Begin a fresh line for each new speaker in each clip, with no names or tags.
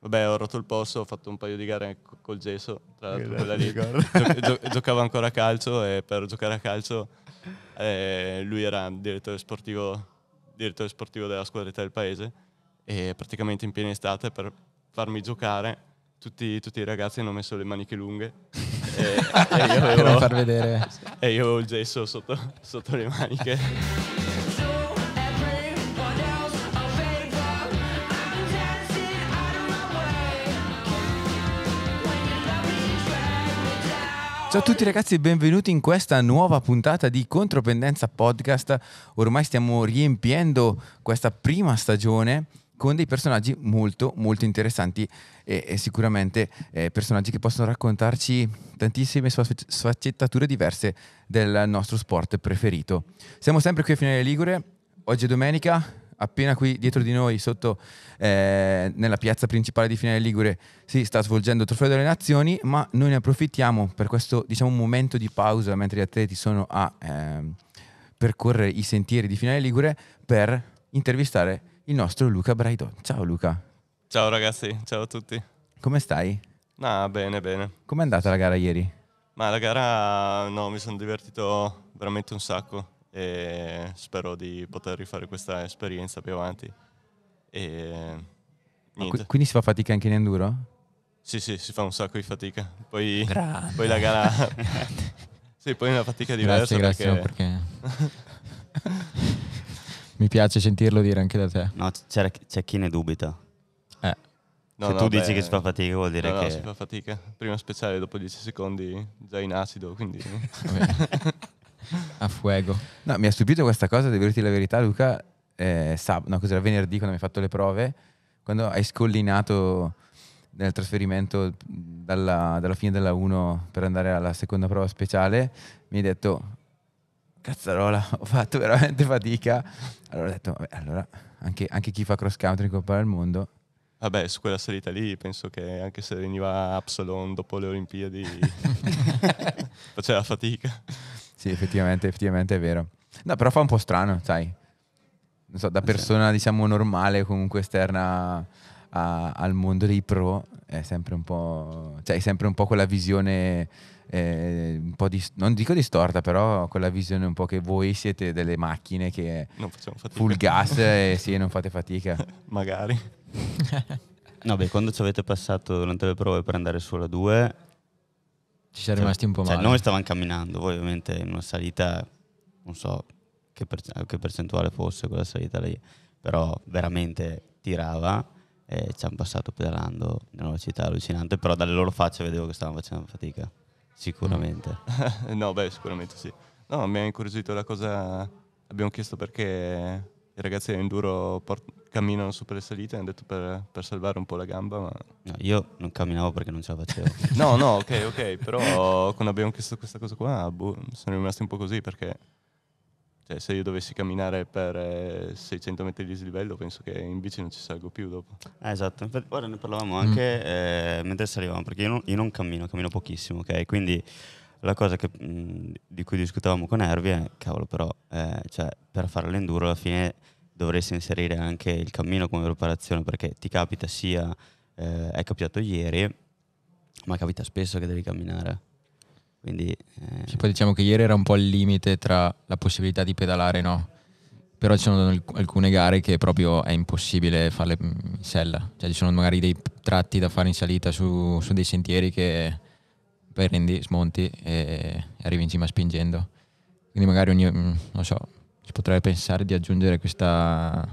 Vabbè, ho rotto il polso, ho fatto un paio di gare col gesso, tra l'altro quella lì. Gio- giocavo ancora a calcio e per giocare a calcio eh, lui era direttore sportivo, direttore sportivo della squadretta del paese e praticamente in piena estate per farmi giocare tutti, tutti i ragazzi hanno messo le maniche lunghe e, e, io avevo, e io avevo il gesso sotto, sotto le maniche.
Ciao
a tutti ragazzi e benvenuti in questa nuova puntata di Contropendenza Podcast. Ormai stiamo riempiendo questa prima stagione con dei personaggi molto molto interessanti e, e sicuramente eh, personaggi che possono raccontarci tantissime sfaccettature diverse del nostro sport preferito. Siamo sempre qui a Finale Ligure, oggi è domenica, appena qui dietro di noi, sotto eh, nella piazza principale di Finale Ligure, si sta svolgendo il Trofeo delle Nazioni, ma noi ne approfittiamo per questo diciamo, momento di pausa mentre gli atleti sono a eh, percorrere i sentieri di Finale Ligure per intervistare il nostro Luca Braidon. Ciao Luca.
Ciao ragazzi, ciao a tutti. Come stai? Ah, bene, bene.
Com'è andata la gara ieri?
Ma la gara no, mi sono divertito veramente un sacco e spero di poter rifare questa esperienza più avanti. E, qu- quindi si fa fatica anche in enduro? Sì, sì, si fa un sacco di fatica. Poi, poi la gara... sì, poi è una fatica diversa. Grazie, grazie perché... perché...
Mi piace sentirlo dire anche da te. No, c'è, c'è chi ne dubita. Eh. No, Se no, tu beh, dici che si fa fatica vuol dire no, che... No, si fa
fatica. Prima speciale, dopo 10 secondi già in acido, quindi...
a fuego. No, mi ha stupito questa cosa, devo dirti la verità, Luca. Eh, sab- no, cos'era venerdì quando mi hai fatto le prove, quando hai scollinato nel trasferimento dalla, dalla fine della 1 per andare alla seconda prova speciale, mi hai detto
cazzarola,
ho fatto veramente fatica. Allora ho detto, vabbè, allora anche, anche chi fa cross country in Coppa del Mondo.
Vabbè, su quella salita lì penso che anche se veniva Absalon dopo le Olimpiadi faceva fatica.
Sì, effettivamente, effettivamente è vero. No, però fa un po' strano, sai. Non so, da eh, persona, diciamo, normale, comunque esterna a, al mondo dei pro, è sempre un po'... Cioè, è sempre un po' quella visione... Eh, un po' di, non dico distorta, però quella visione un po' che voi siete delle macchine che
full gas e
sì, non fate fatica. Magari. no, beh, quando ci avete passato durante le prove per andare sulla 2,
ci siamo rimasti un po' cioè, male. Cioè, noi
stavamo camminando, voi ovviamente in una salita, non so che, per- che percentuale fosse quella salita lì, però veramente tirava e ci hanno passato pedalando nella velocità allucinante, però dalle loro facce vedevo che stavano facendo fatica, sicuramente.
no, beh, sicuramente sì. No, mi ha incuriosito la cosa, abbiamo chiesto perché i ragazzi dell'enduro port- camminano su per le salite, hanno detto per, per, salvare un po' la gamba, ma... No, io non camminavo perché non ce la facevo. no, no, ok, ok, però quando abbiamo chiesto questa cosa qua, boh, sono rimasti un po' così perché... Cioè, se io dovessi camminare per 600 eh, metri di dislivello, penso che in bici non ci salgo più dopo. Eh, esatto, infatti ora ne parlavamo anche
mm. eh, mentre salivamo, perché io non, io non, cammino, cammino pochissimo, ok? Quindi la cosa che, di cui discutevamo con Ervi è, cavolo però, eh, cioè, per fare l'enduro alla fine dovresti inserire anche il cammino come preparazione perché ti capita sia, eh, è capitato ieri, ma capita spesso che devi camminare. Quindi,
eh... sì, poi diciamo che ieri era un po' il limite tra la possibilità di pedalare no. Però ci sono alcune gare che proprio è impossibile farle in sella. Cioè ci sono magari dei tratti da fare in salita su, su dei sentieri che poi prendi, smonti e arrivi in cima spingendo. Quindi magari ogni, mm, non so, si potrebbe pensare di aggiungere questa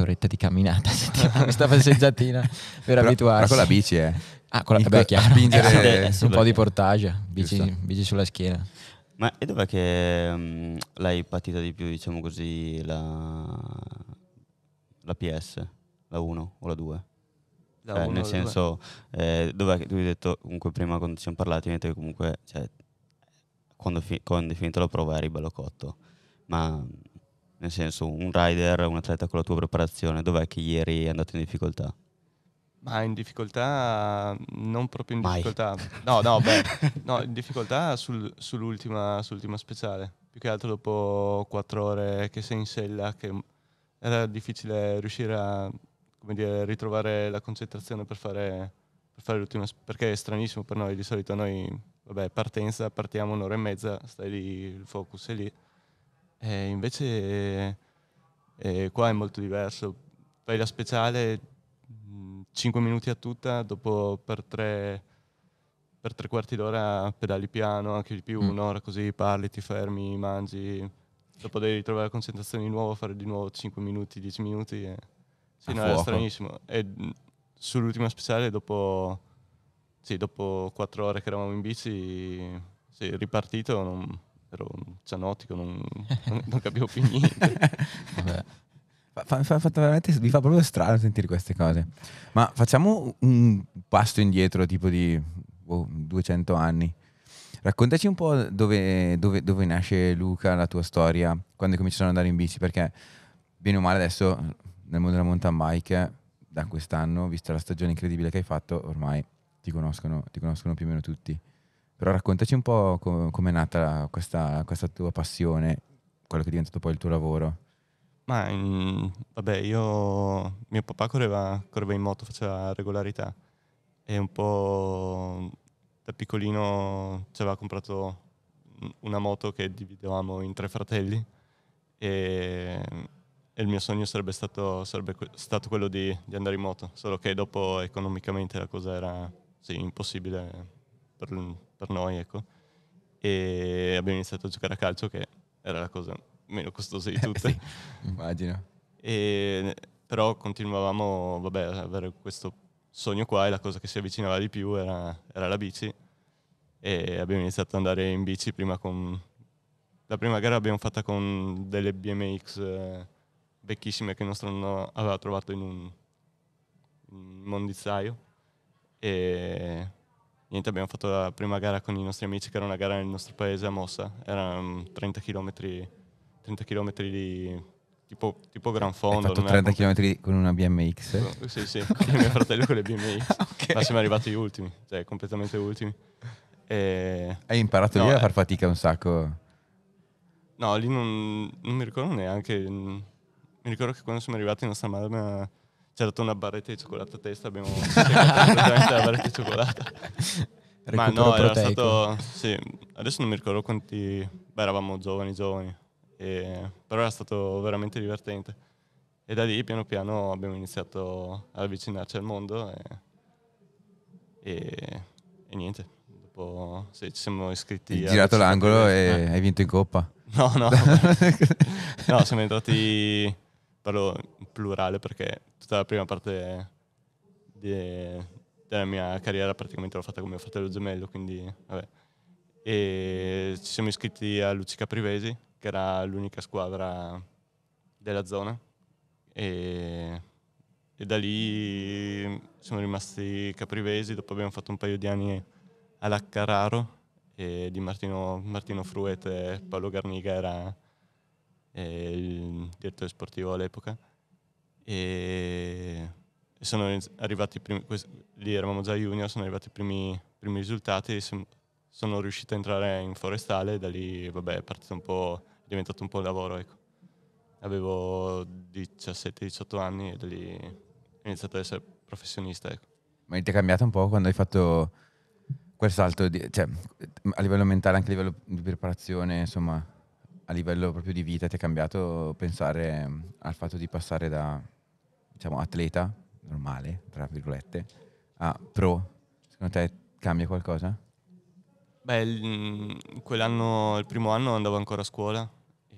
oretta di camminata, questa passeggiatina per abituarsi. Ma con la bici, eh. Ah, con la bici, beh, chiaro. Spingere eh, un po' di portage, bici, bici sulla schiena.
Ma e dov'è che um, l'hai patita di più, diciamo così, la, la PS, la 1 o la 2? Cioè, nel dove senso, eh, dov'è che tu hai detto, comunque prima quando ci siamo parlati, hai detto che comunque cioè, quando, fi- quando è finita la prova eri bello cotto, ma nel senso un rider, un atleta con la tua preparazione, dov'è che ieri è andato in difficoltà?
Ma in difficoltà, non proprio in Mai. difficoltà. No, no, beh, no, in difficoltà sul, sull'ultima, sull'ultima speciale. Più che altro dopo quattro ore che sei in sella, che era difficile riuscire a come dire, ritrovare la concentrazione per fare, per fare l'ultima, perché è stranissimo per noi, di solito noi, vabbè, partenza, partiamo un'ora e mezza, stai lì, il focus è lì, e invece e qua è molto diverso, fai la speciale 5 mm, minuti a tutta, dopo per tre, per tre quarti d'ora pedali piano, anche di più, mm. un'ora così parli, ti fermi, mangi, dopo devi ritrovare la concentrazione di nuovo, fare di nuovo 5 minuti, 10 minuti. E... Sì, no, era stranissimo. E sull'ultima speciale, dopo, sì, dopo quattro ore che eravamo in bici, sì, ripartito, non, ero cianotico, non, non, non capivo più niente. Vabbè.
Fa, fa, fa, mi fa proprio strano sentire queste cose. Ma facciamo un passo indietro, tipo di oh, 200 anni. Raccontaci un po' dove, dove, dove, nasce Luca, la tua storia, quando hai cominciato ad andare in bici, perché bene o male adesso nel mondo della mountain bike da quest'anno, vista la stagione incredibile che hai fatto, ormai ti conoscono, ti conoscono più o meno tutti. Però raccontaci un po' com- com'è nata questa, questa, tua passione, quello che è diventato poi il tuo lavoro.
Ma in, mm, vabbè, io, mio papà correva, correva in moto, faceva regolarità e un po' da piccolino ci aveva comprato una moto che dividevamo in tre fratelli e e il mio sogno sarebbe stato, sarebbe stato quello di, di, andare in moto, solo che dopo economicamente la cosa era sì, impossibile per, per noi, ecco. E abbiamo iniziato a giocare a calcio, che era la cosa meno costosa di eh, tutte. sì, immagino. E, però continuavamo vabbè, ad avere questo sogno qua e la cosa che si avvicinava di più era, era la bici e abbiamo iniziato ad andare in bici prima con... La prima gara l'abbiamo fatta con delle BMX eh, vecchissime che il nostro nonno aveva trovato in un mondizaio e niente abbiamo fatto la prima gara con i nostri amici che era una gara nel nostro paese a Mossa erano 30 km 30 km di tipo, tipo gran fondo fatto 30 km con una BMX eh? sì sì con mio fratello con le BMX okay. ma siamo arrivati ultimi cioè completamente ultimi e... hai imparato no, lì a eh. far
fatica un sacco
no lì non, non mi ricordo neanche mm, mi ricordo che quando siamo arrivati in nostra madre ci ha dato una barretta di cioccolato a testa, abbiamo praticamente la barretta di cioccolato. Ma no, era proteico. stato... Sì, adesso non mi ricordo quanti... Beh, eravamo giovani, giovani, e, però era stato veramente divertente. E da lì piano piano abbiamo iniziato ad avvicinarci al mondo e, e, e niente. Dopo sì, ci siamo iscritti. Hai girato l'angolo e hai vinto in coppa. No, no. no, siamo entrati parlo in plurale perché tutta la prima parte de, della mia carriera praticamente l'ho fatta con mio fratello gemello, quindi vabbè. E ci siamo iscritti a Luci Caprivesi, che era l'unica squadra della zona e, e da lì siamo rimasti caprivesi, dopo abbiamo fatto un paio di anni all'Accararo e di Martino, Martino e Paolo Garniga era eh, il direttore sportivo all'epoca e sono arrivati i primi, lì eravamo già junior, sono arrivati i primi, primi risultati, sono riuscito a entrare in forestale e da lì vabbè, è partito un po', è diventato un po' il lavoro. Ecco. Avevo 17-18 anni e da lì ho iniziato ad essere professionista. Ecco.
Ma ti è cambiato un po' quando hai fatto quel salto, di, cioè, a livello mentale, anche a livello di preparazione, insomma? a livello proprio di vita ti è cambiato pensare al fatto di passare da diciamo, atleta normale, tra virgolette, a pro? Secondo te cambia qualcosa?
Beh, il, quell'anno, il primo anno andavo ancora a scuola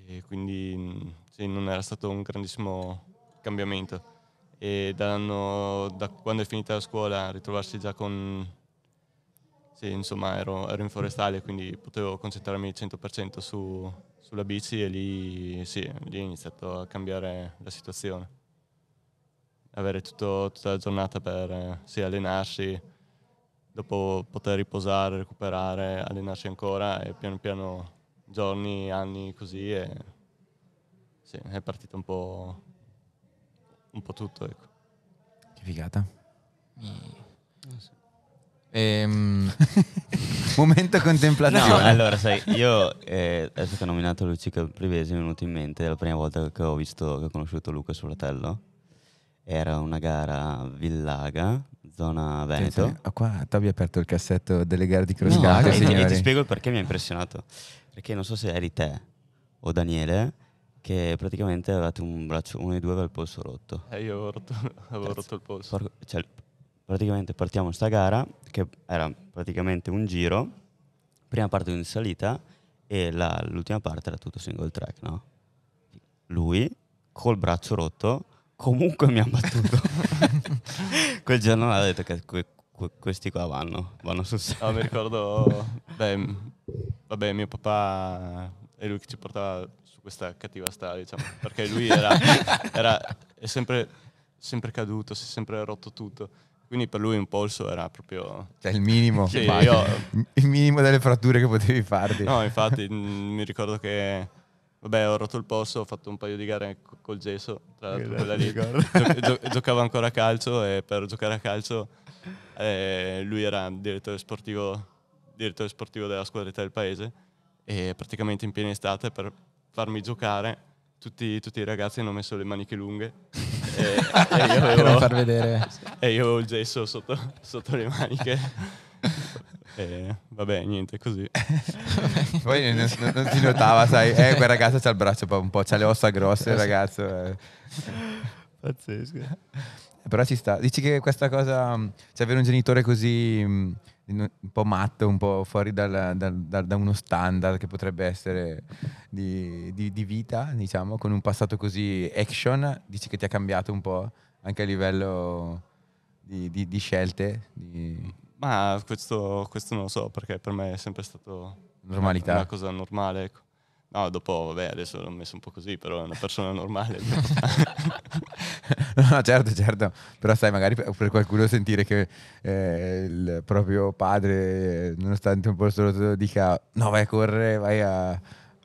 e quindi sì, non era stato un grandissimo cambiamento. E dall'anno, da quando è finita la scuola, ritrovarsi già con sì, insomma, ero, ero, in forestale, quindi potevo concentrarmi 100% su, sulla bici e lì, sì, lì ho iniziato a cambiare la situazione. Avere tutto, tutta la giornata per sì, allenarsi, dopo poter riposare, recuperare, allenarsi ancora e piano piano giorni, anni così e sì, è partito un po', un po' tutto. Ecco. Che figata.
Mi... Ah, sì. Ehm...
Momento contemplativo. No, allora,
sai, io eh, adesso che ho nominato Lucica Privesi mi è venuto in mente la prima volta che ho visto, che ho conosciuto Luca suo fratello. Era una gara Villaga, zona Veneto. Sì, sì.
Ah, qua Tobi ha aperto il cassetto delle gare di cross no, E, e ti spiego
perché mi ha impressionato. Perché non so se eri te o Daniele, che praticamente avevate un braccio, uno dei due aveva il polso rotto.
Eh, io avevo rotto, avevo rotto il polso. Porco,
cioè, praticamente partiamo sta gara che era praticamente un giro, prima parte di salita e la, l'ultima parte era tutto single track, no? Lui col braccio rotto comunque mi ha battuto. Quel giorno ha detto che que, que, questi qua vanno, vanno sul serio. No, mi ricordo,
beh, vabbè, mio papà è lui che ci portava su questa cattiva strada, diciamo, perché lui era, era sempre, sempre caduto, si è sempre rotto tutto quindi per lui un polso era proprio... Cioè il minimo, sì, io...
il minimo delle fratture che potevi farti. No,
infatti mm, mi ricordo che... Vabbè, ho rotto il polso, ho fatto un paio di gare col gesso, tra l'altro quella lì. Gio- giocavo ancora a calcio e per giocare a calcio eh, lui era direttore sportivo, direttore sportivo della squadretta del paese e praticamente in piena estate per farmi giocare tutti, tutti i ragazzi hanno messo le maniche lunghe e, eh, eh, io avevo, per far vedere. E eh, io avevo il gesso sotto, sotto le maniche. E vabbè, niente, così. Poi non, non, si notava, sai, eh, quel ragazzo c'ha il braccio un po', c'ha le ossa grosse, il ragazzo.
Eh.
Pazzesco.
Però ci sta. Dici che questa cosa, mm, cioè avere un genitore così mm, un po' matto, un po' fuori dalla, da, da, da, uno standard che potrebbe essere di, di, di, vita, diciamo, con un passato così action, dici che ti ha cambiato un po' anche a livello di, di scelte?
Ma questo, questo, non lo so, perché per me è sempre stato Normalità. una cosa normale. Ecco. No, dopo, vabbè, adesso l'ho messo un po' così, però è una persona normale.
no, certo, certo, però sai,
magari per qualcuno sentire
che eh, il proprio padre, nonostante un po' solo dica no, vai a correre, vai a,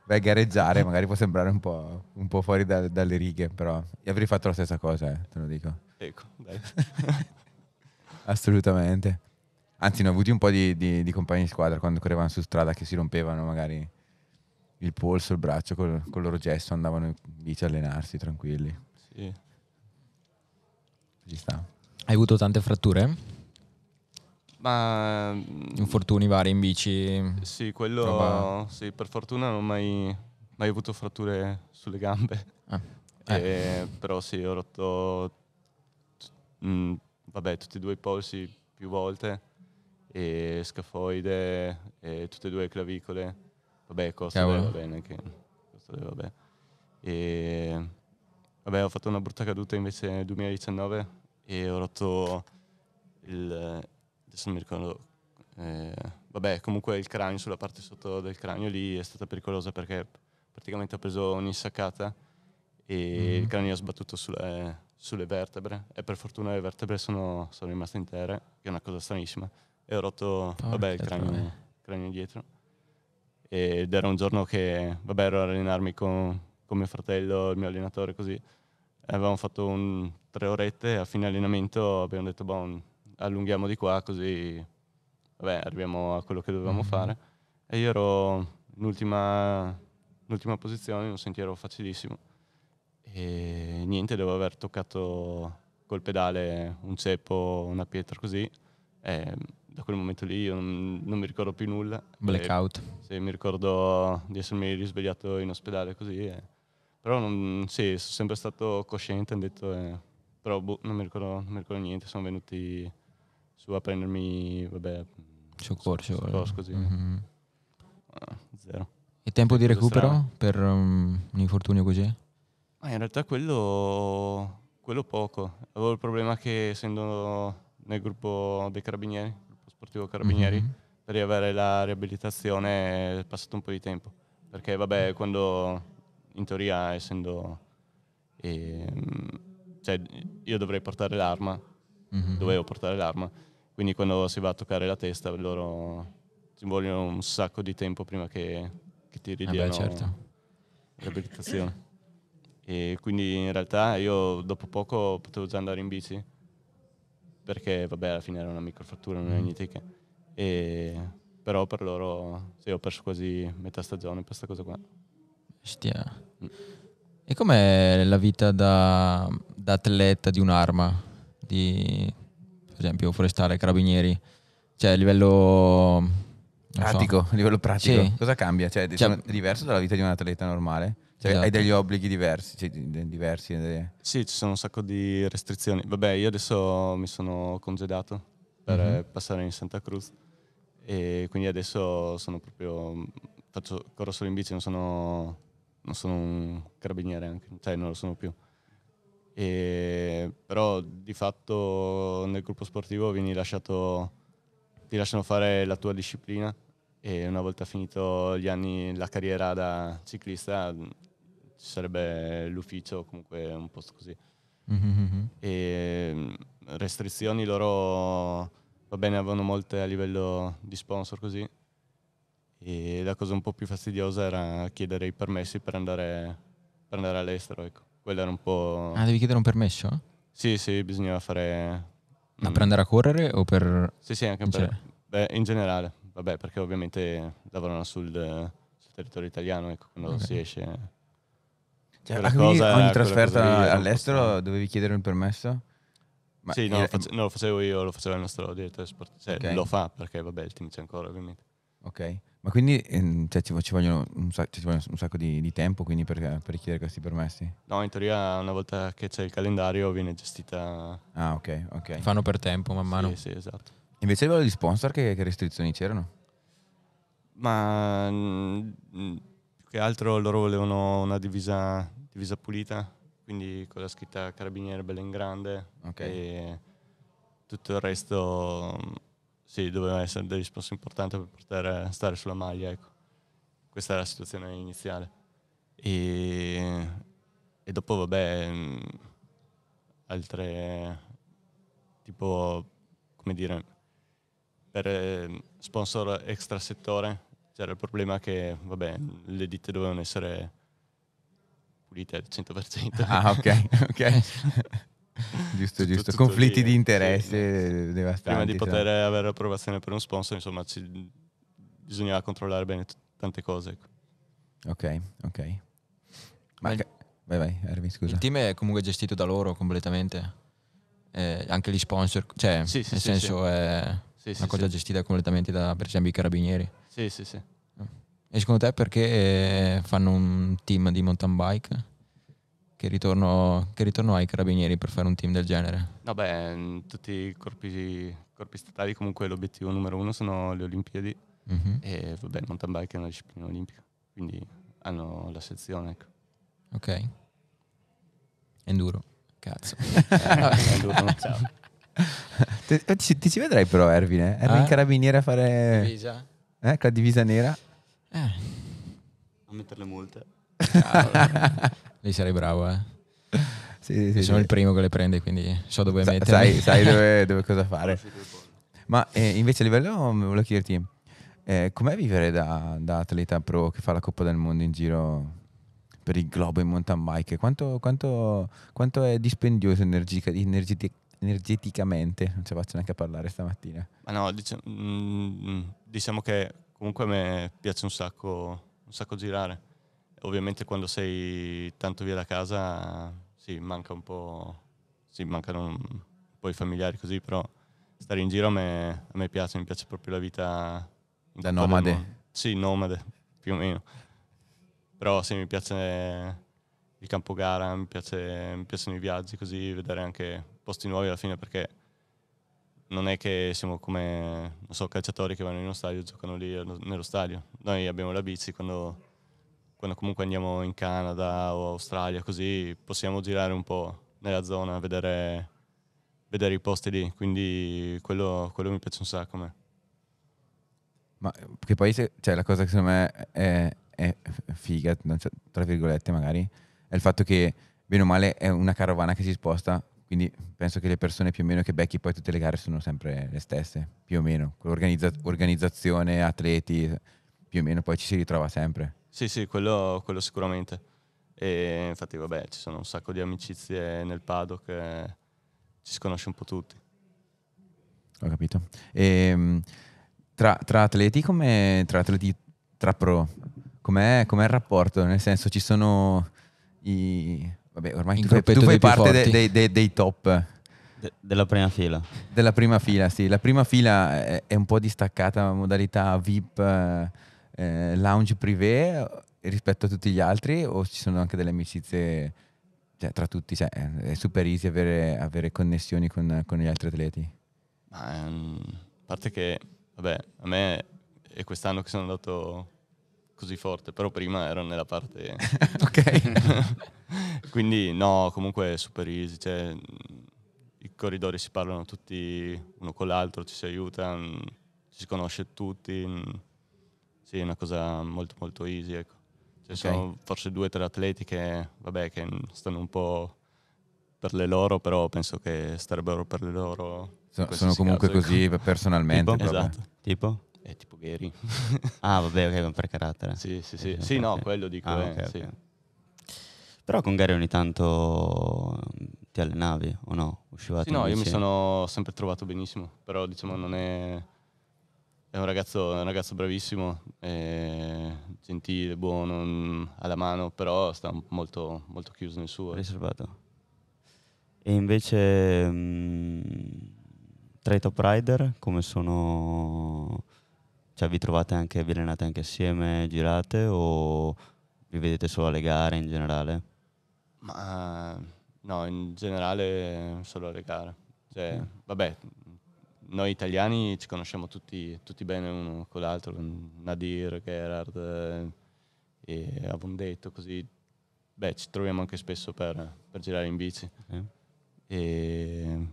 vai a gareggiare, mm. magari può sembrare un po', un po fuori da, dalle righe, però io avrei fatto la stessa cosa, eh, te lo dico. Ecco, dai. Assolutamente. Anzi, ne ho avuti un po' di, di, di compagni di squadra quando correvano su strada che si rompevano magari il polso, il braccio, col, col loro gesso, andavano lì a allenarsi tranquilli. Sì. Ci sta.
Hai avuto tante fratture?
Ma... Mm, Infortuni vari in
bici? Sì, quello... Roba...
Sì, per fortuna non ho mai, mai avuto fratture sulle gambe. Ah. Eh. E, però sì, ho rotto... Mh, mm, vabbè, tutti e due i polsi più volte. E scafoide, e tutte e due le clavicole. Vabbè, costa va bene. Che, costa vabbè. E Vabbè, ho fatto una brutta caduta invece nel 2019 e ho rotto il... adesso non mi ricordo... Eh, vabbè, comunque il cranio, sulla parte sotto del cranio lì è stata pericolosa perché praticamente ho preso un'insaccata e mm. il cranio ha sbattuto sulle, sulle, vertebre e per fortuna le vertebre sono, sono, rimaste intere, che è una cosa stranissima, e ho rotto vabbè, il cranio, il cranio dietro. Ed era un giorno che, vabbè, ero ad allenarmi con con mio fratello, il mio allenatore, così. Avevamo fatto un, tre orette e a fine allenamento abbiamo detto, boh, allunghiamo di qua così vabbè, arriviamo a quello che dovevamo mm-hmm. fare. E io ero in ultima, posizione, in un sentiero facilissimo. E niente, devo aver toccato col pedale un ceppo, una pietra così. E da quel momento lì io non, non mi ricordo più nulla. Blackout. E, sì, mi ricordo di essermi risvegliato in ospedale così. E però non, sì, sono sempre stato cosciente, hanno detto, eh, però boh, non, mi ricordo, non, mi ricordo, niente, sono venuti su a prendermi, vabbè, soccorso, soccorso così. Mm-hmm. Ah, zero. E tempo di recupero strano.
per um, un infortunio così?
Ah, in realtà quello, quello poco. Avevo il problema che essendo nel gruppo dei carabinieri, gruppo sportivo carabinieri, mm-hmm. per riavere la riabilitazione è passato un po' di tempo. Perché vabbè, quando in teoria essendo... E, ehm, cioè, io dovrei portare l'arma, mm-hmm. dovevo portare l'arma, quindi quando si va a toccare la testa loro ci vogliono un sacco di tempo prima che, che ti eh ridiano eh certo. l'abilitazione. E quindi in realtà io dopo poco potevo già andare in bici, perché vabbè alla fine era una microfattura, non era mm. niente che... E, però per loro sì, ho perso quasi metà stagione per questa cosa qua.
Stia. E com'è la vita da, da atleta di un'arma? Di, per esempio, forestale, carabinieri? Cioè, a livello... Pratico, so. a livello pratico. Sì. Cosa
cambia? Cioè, cioè, è diciamo, diverso dalla vita di un atleta normale? Cioè, esatto. hai degli obblighi diversi, cioè, diversi? Eh,
sì, ci sono un sacco di restrizioni. Vabbè, io adesso mi sono congedato per mm-hmm. passare in Santa Cruz e quindi adesso sono proprio... Faccio, corro solo in bici, non sono non sono un carabiniere, anche, cioè non lo sono più. E, però di fatto nel gruppo sportivo vieni lasciato, ti lasciano fare la tua disciplina e una volta finito gli anni, la carriera da ciclista ci sarebbe l'ufficio o comunque un posto così. Mm-hmm. E restrizioni loro, va bene, avevano molte a livello di sponsor così, e la cosa un po' più fastidiosa era chiedere i permessi per andare, per andare all'estero, ecco. Quello era un po'... Ah, devi
chiedere un permesso?
Sì, sì, bisognava fare...
Ma mm. per andare a correre o per... Sì, sì, anche in per...
Beh, in generale, vabbè, perché ovviamente lavorano sul, sul territorio italiano, ecco, quando okay. si esce... Cioè, ah, ogni trasferta
all'estero
dovevi chiedere un permesso? Ma sì, no, era... face... no, lo facevo io, lo faceva il nostro direttore sportivo. Cioè, okay. Lo fa perché, vabbè, il team c'è ancora, ovviamente. Ok.
Ma quindi ehm, cioè, ci, ci vogliono un sacco, cioè, ci vogliono un sacco di, di tempo quindi per, per richiedere questi permessi?
No, in teoria una volta che c'è il calendario viene gestita... Ah, ok, ok. Fanno per tempo man mano. Sì, sì, esatto.
Invece a livello di sponsor che, che restrizioni c'erano?
Ma più che altro loro volevano una divisa, divisa pulita, quindi con la scritta Carabiniere bella in grande okay. e tutto il resto sì, doveva essere delle risposte importante per poter stare sulla maglia. Ecco. Questa era la situazione iniziale. E, e dopo, vabbè, altre, tipo, come dire, per sponsor extra settore c'era il problema che, vabbè, le ditte dovevano essere pulite al 100%. Ah, ok, ok. giusto, giusto. Tutto, Conflitti tutto di interesse sì, devastanti. Prima di poter so. avere approvazione per uno sponsor, insomma, ci, bisognava controllare bene t- tante cose. Ecco.
Ok, ok. Ma, Ma il, vai, vai, Erwin, scusa. Il
team è comunque gestito da loro completamente. Eh, anche gli sponsor, cioè, sì, sì, nel senso è una cosa gestita completamente da, per esempio, i carabinieri. Sì, sì, sì. E secondo te perché eh, fanno un team di mountain bike? che ritorno, che ritorno ai carabinieri per fare un team del genere?
No, beh, mm, tutti i corpi, corpi statali comunque l'obiettivo numero uno sono le Olimpiadi mm-hmm. e vabbè, il mountain bike è una disciplina olimpica, quindi hanno la sezione. Ecco. Ok. Enduro. Cazzo. enduro, ciao.
Ti, eh, ti, ci vedrai però Ervine? Eh? Ervin ah? Eh? carabiniere a fare... Divisa. Eh, con la divisa nera?
Eh. A mettere le multe. Lì sarei bravo, eh.
sì, sì,
sì, sono il primo che le prende, quindi
so dove Sa- mettere. Sai,
sai dove,
dove, cosa fare. Ma eh, invece a livello, mm, volevo chiederti, eh, com'è vivere da, da, atleta pro che fa la Coppa del Mondo in giro per il globo in mountain bike? Quanto, quanto, quanto è dispendioso energica, energeti, energeticamente? Non ce la faccio neanche a parlare stamattina.
Ma no, dic- mh, mm, mm, diciamo che comunque a me piace un sacco, un sacco girare ovviamente quando sei tanto via da casa sì, manca un po', sì, mancano un po' i familiari così, però stare in giro a me, a me piace, mi piace proprio la vita... Da nomade? Sì, nomade, più o meno. Però sì, mi piace il campogara, mi, piace, mi piacciono i viaggi così, vedere anche posti nuovi alla fine perché non è che siamo come, non so, calciatori che vanno in uno stadio e giocano lì nello stadio. Noi abbiamo la bici, quando quando comunque andiamo in Canada o Australia, così possiamo girare un po' nella zona, vedere, vedere i posti lì. Quindi quello, quello mi piace un sacco. a Me. Ma eh,
che poi se, cioè, la cosa che secondo me è, è figa, tra virgolette magari, è il fatto che bene o male è una carovana che si sposta quindi penso che le persone più o meno che becchi poi tutte le gare sono sempre le stesse, più o meno, Con l'organizzazione, atleti, più o meno poi ci si ritrova sempre.
Sì, sì, quello, quello sicuramente. E infatti, vabbè, ci sono un sacco di amicizie nel paddock, eh, ci si conosce un po' tutti.
Ho capito. E, ehm, tra, tra, atleti, come tra atleti, tra pro, com'è, com'è il rapporto? Nel senso, ci sono i... Vabbè, ormai tu, tu, fai parte dei, dei, dei, dei top. della prima fila. Della prima fila, sì. La prima fila è, è un po' distaccata, modalità VIP. Eh, eh, lounge privé eh, rispetto a tutti gli altri o ci sono anche delle amicizie cioè, tra tutti? Cioè, eh, è super easy avere, avere connessioni con, con, gli altri atleti? Ma,
um, a parte che, vabbè, a me è quest'anno che sono andato così forte, però prima ero nella parte... ok. Quindi no, comunque è super easy, cioè, i corridori si parlano tutti uno con l'altro, ci si aiuta, mm, ci si conosce tutti mm. Sì, è una cosa molto molto easy, ecco. Ci cioè, okay. sono forse due o tre atleti che, vabbè, che stanno un po' per le loro, però penso che starebbero per le loro. So, sono comunque caso, così ecco. personalmente. Tipo? Esatto. Tipo? È tipo Gary. ah, vabbè, ok, per carattere. Sì, sì, sì. Esatto, sì, no, quello dico. Ah, eh, okay, sì.
Però con Gary ogni tanto mm, ti allenavi o no? Uscivate sì, no, io mi
sono sempre trovato benissimo, però diciamo non è è un ragazzo, un ragazzo bravissimo, gentile, buono, mm, alla mano, però sta molto, molto chiuso nel suo. Riservato.
E invece mh, mm, tra i top rider come sono... Cioè vi trovate anche, vi allenate anche assieme, girate o vi vedete solo alle gare in generale?
Ma no, in generale solo alle gare. Cioè, mm. vabbè, noi italiani ci conosciamo tutti, tutti bene uno con l'altro, Nadir, Gerard eh, e Avondetto, così beh, ci troviamo anche spesso per, per girare in bici. Okay. E,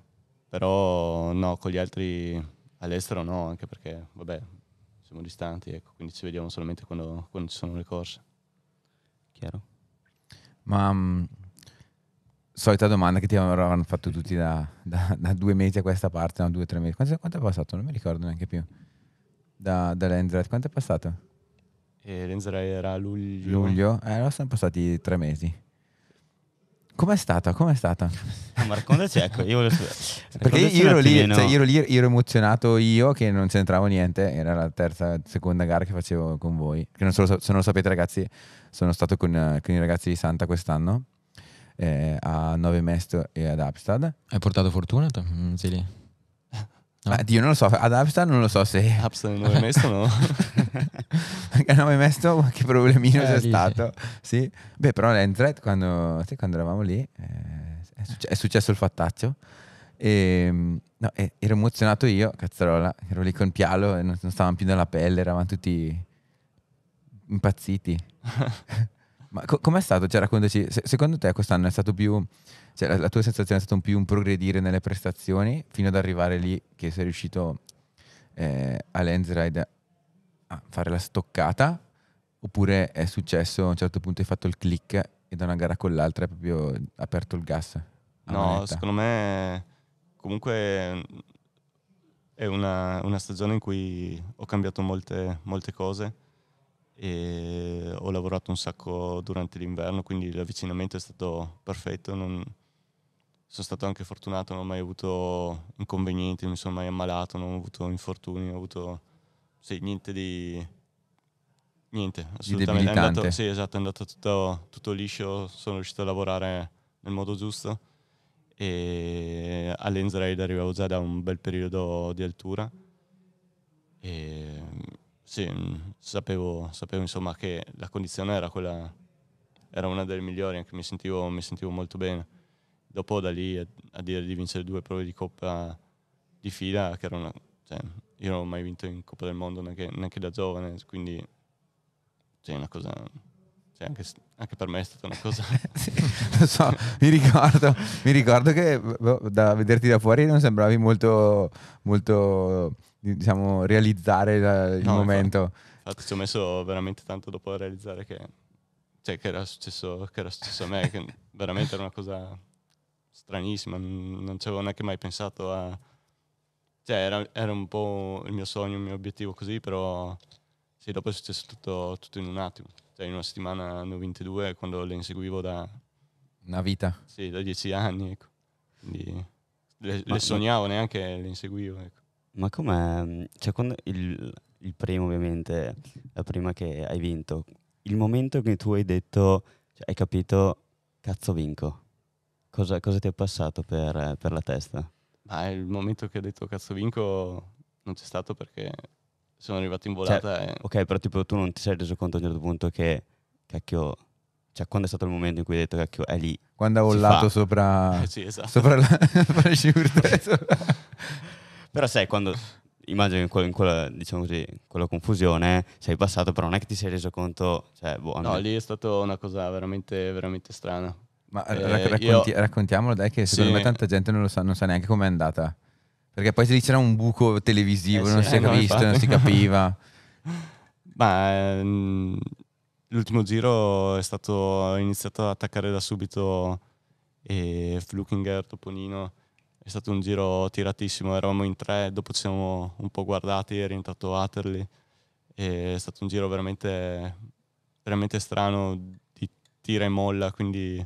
però no, con gli altri all'estero no, anche perché vabbè, siamo distanti, ecco, quindi ci vediamo solamente quando, quando ci sono le corse. Chiaro.
Ma mm, solita domanda che ti avevano fatto tutti da, da, da due mesi a questa parte, no, due o tre mesi. Quanto, quanto, è passato? Non mi ricordo neanche più. Da, da Lenzerite, quanto è passato?
Eh, era luglio. Luglio? Eh, allora
sono passati tre mesi. Com'è stata? Com'è stata? No,
ah, ma raccontaci, ecco, io volevo Perché io ero, lì, cioè, io ero lì, io ero
emozionato io che non c'entravo niente, era la terza, seconda gara che facevo con voi. Che non so, se non lo sapete ragazzi, sono stato con, con i ragazzi di Santa quest'anno eh, a Nove Mesto e ad Amsterdam. Hai portato fortuna? Mm, sì, lì. No. Ah, io non lo so, ad Amsterdam non lo so se... Amsterdam 9 Mesto no. Perché a Nove Mesto che problemino eh, c'è lì, stato. Sì. sì. Beh, però l'Entret quando, sì, quando eravamo lì eh, è, succe- è, successo il fattaccio. Ehm, e, no, eh, ero emozionato io, cazzarola, ero lì con Pialo e non, non stavamo più nella pelle, eravamo tutti impazziti. Ma co- com'è stato? Cioè, raccontaci, se- secondo te quest'anno è stato più, cioè, la-, la, tua sensazione è stata un più un progredire nelle prestazioni fino ad arrivare lì che sei riuscito eh, a Lenzride a fare la stoccata? Oppure è successo a un certo punto hai fatto il click e da una gara con l'altra hai proprio aperto il gas?
No, manetta. secondo me comunque è una, una, stagione in cui ho cambiato molte, molte cose e ho lavorato un sacco durante l'inverno, quindi l'avvicinamento è stato perfetto. Non... sono stato anche fortunato, non ho mai avuto inconvenienti, non mi sono mai ammalato, non ho avuto infortuni, non ho avuto sì, niente di... Niente, assolutamente. È andato, sì, esatto, è andato tutto, tutto liscio, sono riuscito a lavorare nel modo giusto e all'Enzraid arrivavo già da un bel periodo di altura e sì, mm, sapevo, sapevo insomma che la condizione era quella, era una delle migliori, anche mi sentivo, mi sentivo molto bene. Dopo da lì a, a, dire di vincere due prove di coppa di fila, che era una, cioè, io non ho mai vinto in Coppa del Mondo neanche, neanche da giovane, quindi cioè, una cosa cioè, anche, anche, per me è stata una cosa. sì, lo so,
mi ricordo, mi ricordo che boh, da vederti da fuori non sembravi molto, molto diciamo, realizzare la, il no, momento.
Infatti, ci ho messo veramente tanto dopo a realizzare che, cioè, che, era, successo, che era successo a me, che veramente era una cosa stranissima, non ci avevo neanche mai pensato a... Cioè, era, era, un po' il mio sogno, il mio obiettivo così, però sì, dopo è successo tutto, tutto in un attimo. Cioè, in una settimana ne ho 22 quando le inseguivo da... Una vita. Sì, da dieci anni, ecco. Quindi le, le sognavo, neanche le inseguivo, ecco.
Ma com'è? Mm, cioè, quando il, il primo, ovviamente, la prima che hai vinto, il momento che tu hai detto, cioè, hai capito, cazzo vinco, cosa, cosa ti è passato per, per la testa?
Ah, il momento che ho detto cazzo vinco non c'è stato perché sono arrivato in cioè, volata. Cioè, e...
Ok, però tipo tu non ti sei reso conto a un certo punto che cacchio. Cioè, quando è stato il momento in cui hai detto cacchio è lì. Quando ha urlato sopra. Eh, sì, esatto. Sopra la parachute. sopra... Però sai, quando immagino in, quella, in quella, diciamo così, quella, confusione sei passato, però non è che ti sei reso conto. Cioè, boh, no,
lì è stata una cosa veramente, veramente strana. Ma eh, racconti- io... raccontiamolo, dai, che secondo sì. me tanta
gente non, sa, non sa neanche com'è andata. Perché poi lì c'era un buco
televisivo, eh sì, non si è no, visto, infatti. non si capiva. Ma ehm, l'ultimo giro è stato iniziato ad attaccare da subito e Flukinger, Toponino è stato un giro tiratissimo, eravamo in tre, dopo ci siamo un po' guardati, è rientrato Atterley. è stato un giro veramente, veramente strano di tira e molla, quindi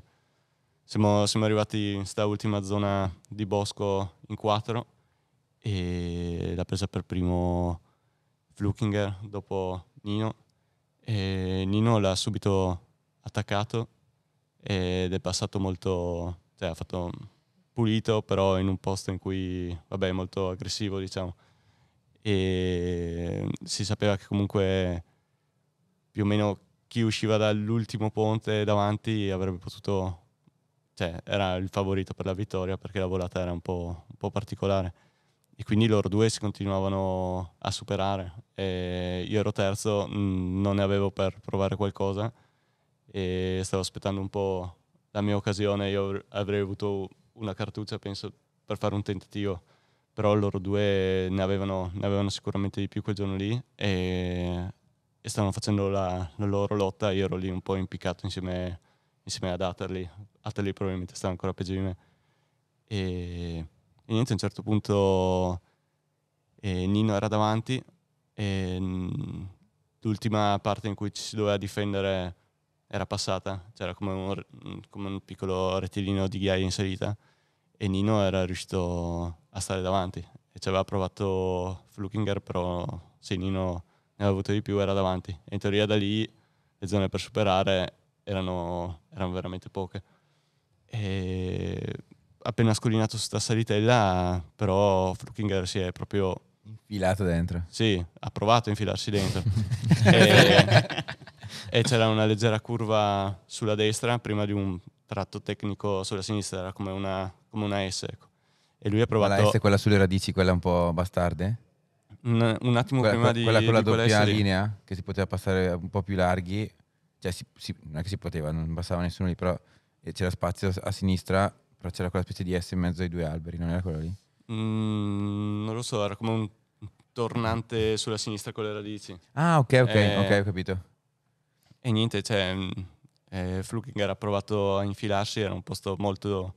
siamo, siamo arrivati in questa ultima zona di bosco in quattro e l'ha presa per primo Flukinger, dopo Nino. E Nino l'ha subito attaccato ed è passato molto, cioè ha fatto pulito, però in un posto in cui, vabbè, è molto aggressivo, diciamo. E si sapeva che comunque più o meno chi usciva dall'ultimo ponte davanti avrebbe potuto, cioè era il favorito per la vittoria perché la volata era un po', un po particolare. E quindi loro due si continuavano a superare. E io ero terzo, mm, non ne avevo per provare qualcosa e stavo aspettando un po' la mia occasione. Io avrei avuto una cartuccia penso per fare un tentativo, però loro due ne avevano, ne avevano sicuramente di più quel giorno lì e, e stavano facendo la, la, loro lotta, io ero lì un po' impiccato insieme, insieme ad Atterly Atterly probabilmente stava ancora peggio di me e, e niente a un certo punto eh, Nino era davanti e mm, l'ultima parte in cui ci si doveva difendere era passata, c'era cioè come un, mm, come un piccolo rettilineo di ghiaia in salita e Nino era riuscito a stare davanti e ci aveva provato Flukinger, però se Nino ne aveva avuto di più era davanti e in teoria da lì le zone per superare erano, erano veramente poche. E appena scolinato su sta salitella, però Flukinger si è proprio... Infilato dentro. Sì, ha provato a infilarsi dentro. e, e c'era una leggera curva sulla destra prima di un tratto tecnico sulla sinistra, era come una, come una S. Ecco. E lui ha provato... Ma la S è quella
sulle radici, quella un po' bastarde? Un, un attimo quella, prima quella, di... Quella con la doppia linea,
che si poteva passare un po' più
larghi, cioè si, si, non è che si poteva, non bastava nessuno lì, però eh, c'era spazio a sinistra, però c'era quella specie di S in mezzo ai due alberi, non era quello lì?
Mm, non lo so, era come un tornante sulla sinistra con le radici. Ah, ok, ok, eh, ok, ho capito. E niente, cioè, mm, eh, Fluking era provato a infilarsi, era un posto molto,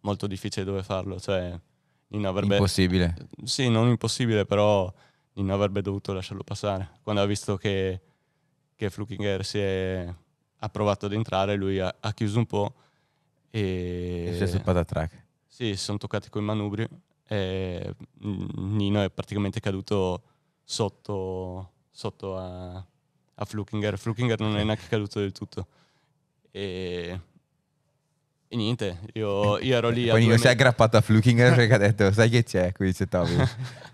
molto difficile dove farlo. Cioè, Nino avrebbe... Impossibile. Sì, non impossibile, però Nino avrebbe dovuto lasciarlo passare. Quando ha visto che, che Flukinger si è, ha provato ad entrare, lui ha, ha chiuso un po' e... E si è stupata a track. Sì, si sono toccati con i manubri e mm, Nino è praticamente caduto sotto, sotto a a Flukinger. Flukinger non è neanche caduto del tutto. E, e niente, io, io, ero lì. Quindi non si è aggrappato a Flukinger perché ha
detto: Sai che c'è? Qui c'è Toby.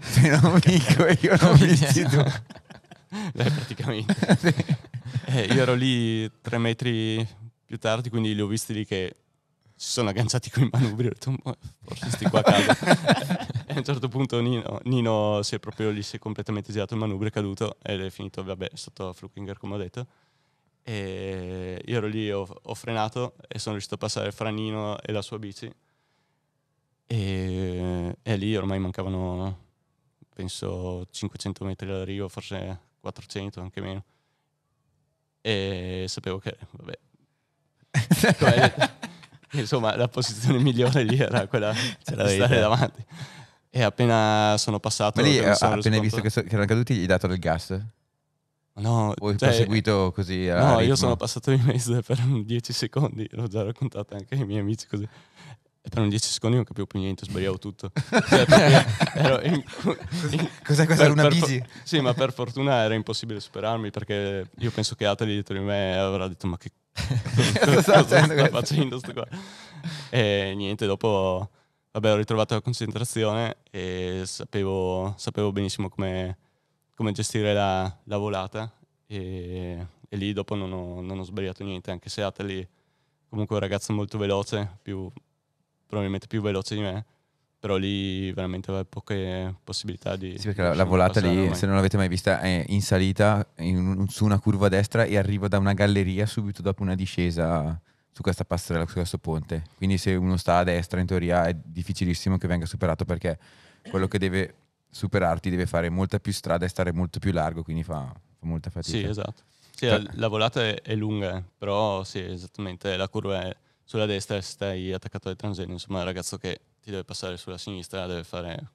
Se non vinco, io non vinci tu. Dai, eh, praticamente. sì. eh, io ero
lì tre metri più tardi, quindi li ho visti lì che si sono agganciati con i manubri e ho detto forse sti qua a casa e a un certo punto Nino, Nino, si è proprio gli si è completamente girato il manubrio è caduto ed è finito vabbè sotto Frukinger come ho detto e io ero lì ho, ho frenato e sono riuscito a passare fra Nino e la sua bici e, e lì ormai mancavano penso 500 metri all'arrivo forse 400 anche meno e sapevo che vabbè cioè, Insomma, la posizione migliore lì era quella C'era di stare idea. davanti. E appena sono passato... Ma lì, eh, appena sconto... hai visto che, so-
che, erano caduti, gli hai dato del gas? No, ho cioè, seguito così? a No, ritmo? io sono
passato di mezzo per 10 secondi, l'ho già raccontato anche ai miei amici così per un 10 secondi non capivo più niente, sbagliavo tutto. Cioè, ero in, in, Cos'è questa per, luna bici? Sì, ma per fortuna era impossibile superarmi perché io penso che altri dietro di me avrà detto ma che cosa sta facendo, facendo sto qua? E niente, dopo vabbè, ho ritrovato la concentrazione e sapevo, sapevo benissimo come, come gestire la, la volata e, e, lì dopo non ho, non ho, sbagliato niente, anche se Atali comunque un ragazzo molto veloce, più, probabilmente più veloce di me, però lì veramente aveva poche possibilità di... Sì, perché la, volata lì, se
non l'avete mai vista, è in salita in, su una curva a destra e arriva da una galleria subito dopo una discesa su questa passerella, su questo ponte. Quindi se uno sta a destra, in teoria è difficilissimo che venga superato perché quello che deve superarti deve fare molta più strada e stare molto più largo, quindi fa, fa molta fatica. Sì, esatto.
Sì, cioè... la volata è, lunga, eh, però sì, esattamente, la curva è sulla destra e stai attaccato al transenne, insomma il ragazzo che ti deve passare sulla sinistra, deve fare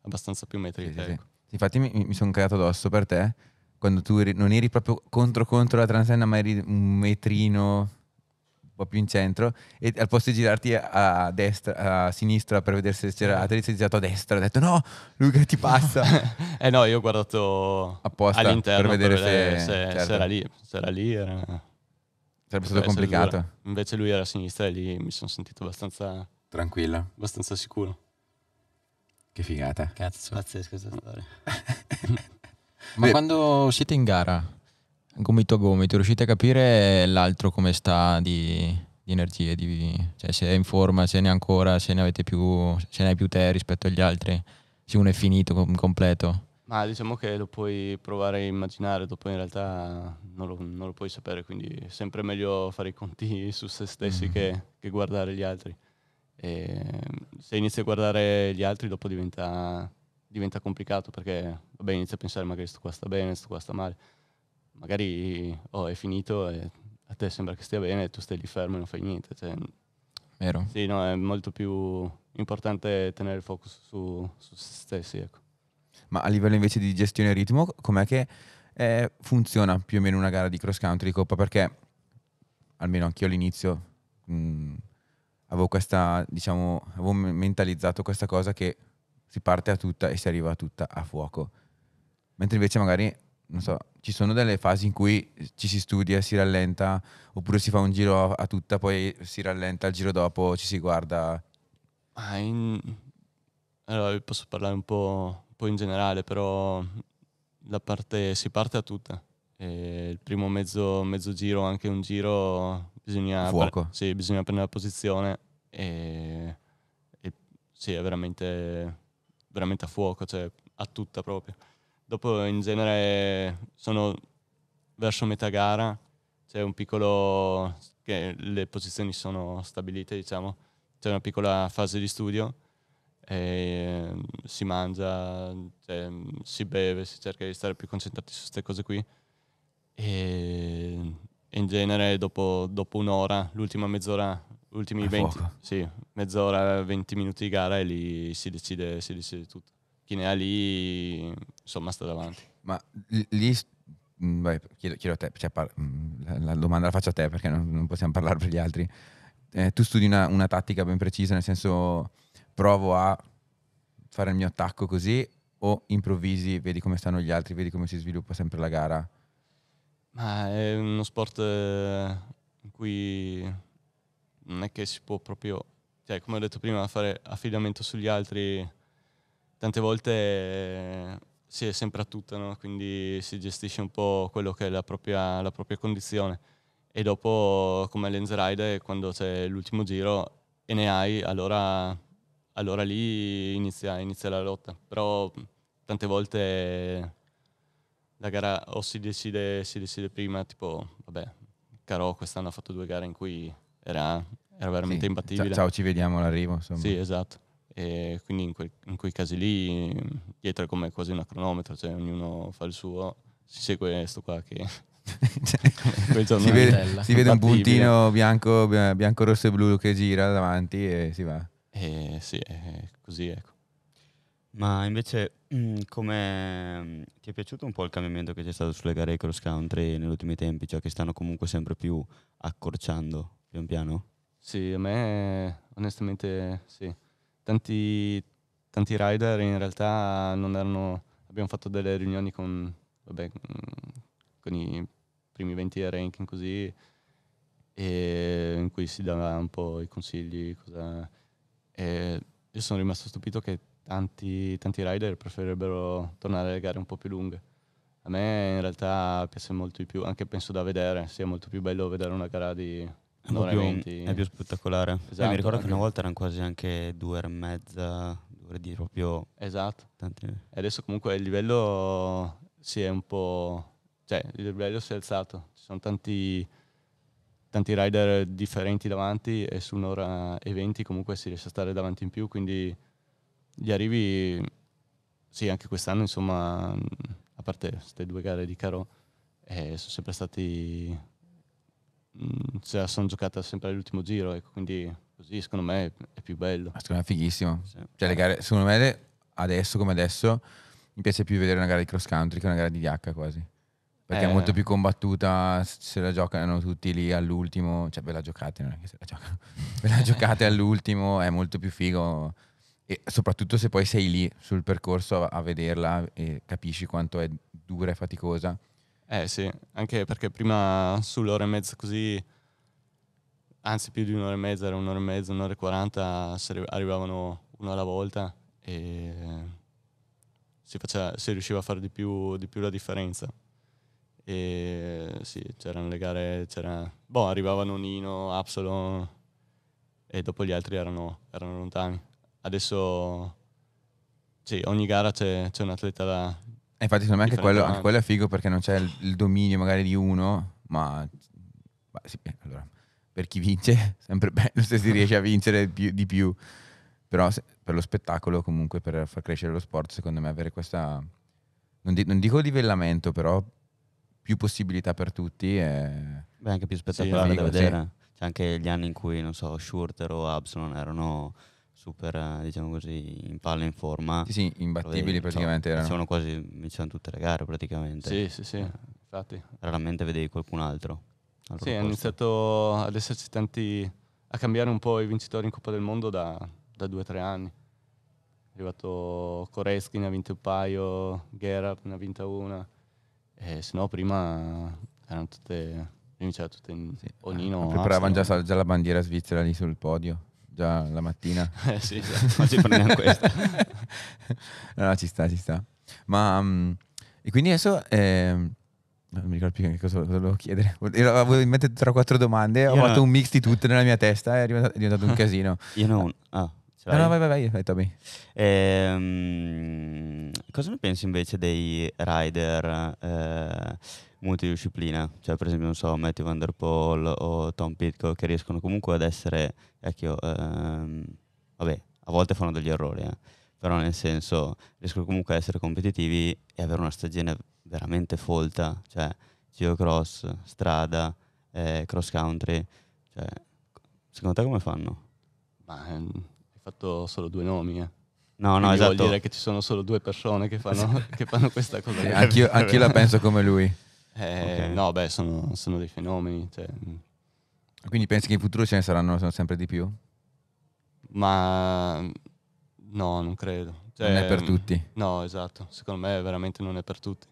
abbastanza più metri sì, di te. Sì, sì. Ecco.
Infatti mi, mi sono creato addosso per te quando tu eri, non eri proprio contro contro la transenna, ma eri un metrino un po' più in centro e al posto di girarti a destra, a sinistra per vedere se c'era Atri, sei girato a destra, ho detto no, lui che ti
passa. eh no, io ho guardato Apposta all'interno per vedere, per vedere se, se, certo. se, era lì, se era lì era... Sarebbe stato complicato. Invece lui era a sinistra e lì mi sono sentito abbastanza Tranquilla, abbastanza sicuro. Che figata. Cazzo. Pazzesca questa storia. Ma Beh,
quando siete in gara, gomito a gomito, riuscite a capire l'altro come sta di, di energie? Di, cioè se è in forma, se ne è ancora, se ne, avete più, se ne hai più te rispetto agli altri, se uno è finito, completo.
Ma diciamo che lo puoi provare a immaginare, dopo in realtà non lo, non lo puoi sapere, quindi è sempre meglio fare i conti su se stessi mm. che, che guardare gli altri. E se inizi a guardare gli altri dopo diventa, diventa complicato perché vabbè, inizi a pensare magari sto qua sta bene, sto qua sta male. Magari oh, è finito e a te sembra che stia bene e tu stai lì fermo e non fai niente. Cioè, Vero. Sì, no, è molto più importante tenere il focus su, su se stessi. Ecco.
Ma a livello invece di gestione ritmo, com'è che eh, funziona più o meno una gara di cross country di coppa? Perché almeno anch'io all'inizio... Mh, avevo questa, diciamo, avevo mentalizzato questa cosa che si parte a tutta e si arriva a tutta a fuoco. Mentre invece magari, non so, ci sono delle fasi in cui ci si studia, si rallenta, oppure si fa un giro a, tutta, poi si rallenta il giro dopo,
ci si guarda. Ah, in... Allora, posso parlare un po', un po', in generale, però la parte, si parte a tutta. E il primo mezzo, mezzo giro, anche un giro, Bisogna, Fuoco. Pre- sì, bisogna prendere la posizione e, e sì, è veramente, veramente a fuoco, cioè a tutta proprio. Dopo in genere sono verso metà gara, c'è un piccolo, che le posizioni sono stabilite diciamo, c'è una piccola fase di studio, e, si mangia, cioè, si beve, si cerca di stare più concentrati su queste cose qui e in genere dopo, dopo un'ora, l'ultima mezz'ora, ultimi 20, sì, mezz'ora, 20 minuti di gara e lì si decide, si decide tutto. Chi ne ha lì, insomma, sta davanti.
Ma lì mm, Beh, chiedo, chiedo, a te, cioè, par- mm, la, domanda la faccio a te perché non, non possiamo parlare per gli altri. Eh, tu studi una, una, tattica ben precisa, nel senso provo a fare il mio attacco così o improvvisi, vedi come stanno gli altri, vedi come si sviluppa sempre la gara.
Ma è uno sport eh, in cui non è che si può proprio, cioè come ho detto prima, fare affidamento sugli altri. Tante volte eh, si è sempre a tutto, no? quindi si gestisce un po' quello che è la propria, la propria condizione. E dopo, come Lenz Ride, quando c'è l'ultimo giro e ne hai, allora, allora lì inizia, inizia la lotta. Però tante volte la gara o si decide, si decide prima, tipo, vabbè, Caro quest'anno ha fatto due gare in cui era, era veramente sì. imbattibile. Ciao, ci vediamo all'arrivo. Insomma. Sì, esatto. E quindi in, quei, in quei casi lì, dietro è come quasi una cronometro, cioè ognuno fa il suo, si segue questo qua che cioè, si, vede, si vede, un puntino bianco, bianco, rosso e blu che gira
davanti e si va. Eh, sì, è eh, così ecco. Ma invece, mm, come mm, ti è piaciuto un po' il cambiamento che c'è stato sulle gare cross country negli ultimi tempi, cioè che stanno comunque sempre più accorciando pian piano?
Sì, a me onestamente sì. Tanti, tanti rider in realtà non erano... Abbiamo fatto delle riunioni con, vabbè, mm, con i primi 20 ranking così, in cui si dava un po' i consigli. Cosa, e io sono rimasto stupito che tanti, tanti rider preferirebbero tornare alle gare un po' più lunghe. A me in realtà piace molto di più, anche penso da vedere, sia molto più bello vedere una gara di un'ora e venti. È più spettacolare. Esatto, eh, mi ricordo che una volta
erano quasi anche due ore e mezza, due ore di proprio... Esatto. Tanti... E
adesso comunque il livello si è un po'... cioè il livello si è alzato, ci sono tanti, tanti rider differenti davanti e su un'ora e venti comunque si riesce a stare davanti in più, quindi gli arrivi, sì, anche quest'anno, insomma, a parte queste due gare di Caro, eh, sono sempre stati, mh, mm, cioè, sono giocata sempre all'ultimo giro, ecco, quindi così secondo me è più bello. Ma secondo me è
fighissimo. Sì. Cioè, le gare, secondo me, adesso come adesso, mi piace più vedere una gara di cross country che una gara di DH quasi perché è eh. molto più combattuta, se la giocano tutti lì all'ultimo, cioè ve la giocate, non è che se la giocano, ve la giocate all'ultimo, è molto più figo e soprattutto se poi sei lì sul percorso a, a vederla e capisci quanto è dura e faticosa.
Eh sì, anche perché prima sull'ora e mezza così, anzi più di un'ora e mezza, era un'ora e mezza, un'ora e quaranta, arrivavano uno alla volta e si, faceva, si riusciva a fare di più, di più la differenza. E sì, c'erano le gare, c'era... Boh, arrivavano Nino, Absalon e dopo gli altri erano, erano lontani adesso sì, ogni gara c'è, c'è un atleta da... E infatti secondo me anche quello, anche quello, è
figo perché non c'è il, il dominio magari di uno, ma... Beh, sì, eh, allora, per chi vince, sempre bello se si riesce a vincere più, di più. Però se, per lo spettacolo, comunque per far crescere lo sport, secondo me avere questa... Non, di, non dico livellamento, però più possibilità per tutti è... Beh, anche più spettacolare sì, da vedere.
Sì. C'è anche gli anni in cui, non so, Schurter o Abson erano super, eh, diciamo così, in palla in forma. Sì, sì imbattibili praticamente cioè, erano. Sono quasi, vincevano tutte le gare praticamente. Sì, sì, sì, eh, infatti. Raramente vedevi qualcun altro. Al sì, hanno
iniziato ad esserci tanti, a cambiare un po' i vincitori in Coppa del Mondo da, da due o tre anni. È arrivato Koreski, ne ha vinto un paio, Gerard ne ha vinta una, e se no prima erano tutte, vinceva tutto in sì. Onino. Ah, preparavano
già, già la bandiera svizzera lì sul podio già la mattina. Eh sì, sì, oggi prendiamo questa. no, ci sta, ci sta. Ma um, e quindi adesso... Eh, non mi ricordo più che cosa volevo chiedere. Avevo in mente tre o quattro domande. Io ho no. fatto un mix di tutte nella mia testa e eh, è diventato un casino.
Io non. Ah, no, no, vai, vai, vai, vai Toby. Ehm, cosa ne pensi invece dei rider? Eh, multidisciplina, cioè per esempio non so, Matthew Van Der Poel o Tom Pitco che riescono comunque ad essere, ecco, ehm, vabbè, a volte fanno degli errori, eh, però nel senso riescono comunque ad essere competitivi e avere una stagione veramente folta, cioè geocross, strada, eh, cross country, cioè, secondo te come fanno?
Ma, ehm, hai fatto solo due nomi, eh. No, no, Quindi esatto. Vuol dire che ci sono solo due persone che fanno, che fanno questa cosa. Anch'io, anch'io la penso come lui. Eh, okay. No, beh, sono, sono dei fenomeni. Cioè. Mm.
Quindi pensi che in futuro ce ne saranno sempre di più?
Ma mm, no, non credo. Cioè, non è per mm, tutti. No, esatto. Secondo me veramente non è per tutti.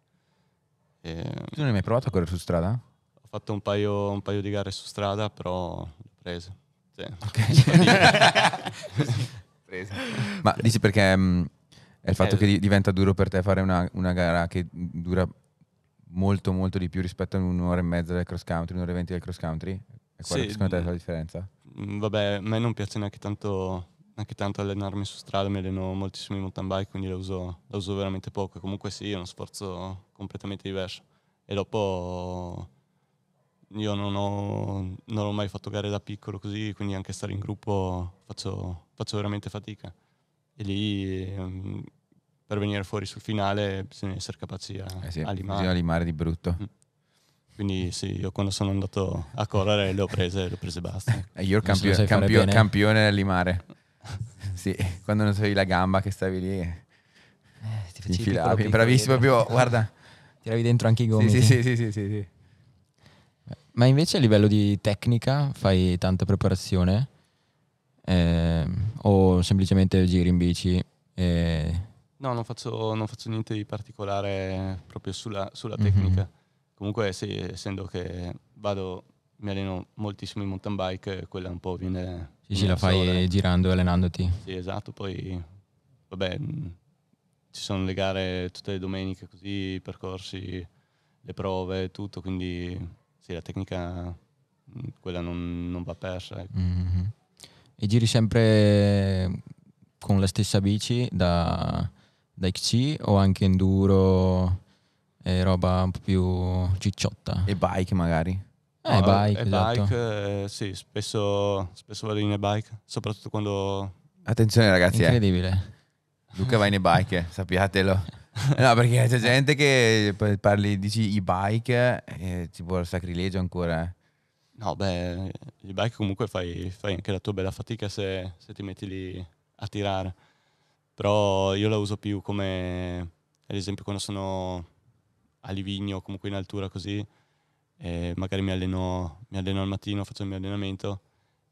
E... Tu
non hai mai provato a correre su strada? Ho
fatto un paio, un paio di gare su strada, però le prese. Cioè, ok. prese. Ma
dici perché mh, è il fatto eh, che diventa duro per te fare una, una gara che dura molto molto di più rispetto a un'ora e mezza del cross country, un'ora e venti del cross country? E quella sì, secondo te è la mm, differenza?
Mm, vabbè, a me non piace neanche tanto, neanche tanto allenarmi su strada, mi alleno moltissimo in mountain bike, quindi la uso, la uso veramente poco. Comunque sì, è uno sforzo completamente diverso. E dopo io non ho, non ho, mai fatto gare da piccolo così, quindi anche stare in gruppo faccio, faccio veramente fatica. E lì mm, per venire fuori sul finale bisogna essere capaci a, eh sì, limare. Bisogna limare di brutto. Mm. Quindi sì, io quando sono andato a correre le ho prese, le ho prese basta. e eh, io ero campio- campio- campione
a limare. sì, quando non avevi la gamba che stavi lì. Eh, ti facevi bravissimo, proprio, guarda. Tiravi dentro anche i gomiti. Sì, sì, sì, sì, sì, sì.
Ma invece a livello di tecnica fai tanta preparazione? Eh, o semplicemente giri in bici e
No, non faccio, non faccio niente di particolare proprio sulla, sulla mm-hmm. tecnica. Comunque sì, essendo che vado, mi alleno moltissimo in mountain bike, quella un po' viene... Sì, sì, la fai sola.
girando e allenandoti.
Sì, esatto, poi vabbè, mm, ci sono le gare tutte le domeniche così, i percorsi, le prove, tutto, quindi sì, la tecnica mm, quella non, non va persa. Mm-hmm. E giri
sempre con la stessa bici da, da o anche enduro e roba un po' più cicciotta. E bike magari? Eh, no, bike, e esatto.
bike, eh, sì, spesso, spesso vado in e-bike, soprattutto quando... Attenzione ragazzi, eh.
Incredibile. Eh. Luca va in e-bike, sappiatelo. No, perché c'è eh. gente che parli, dici e-bike, e ci vuole
sacrilegio ancora. Eh. No, beh, i bike comunque fai, fai, anche la tua bella fatica se, se ti metti lì a tirare però io la uso più come, ad esempio, quando sono a Livigno o comunque in altura così, eh, magari mi alleno, mi alleno, al mattino, faccio il mio allenamento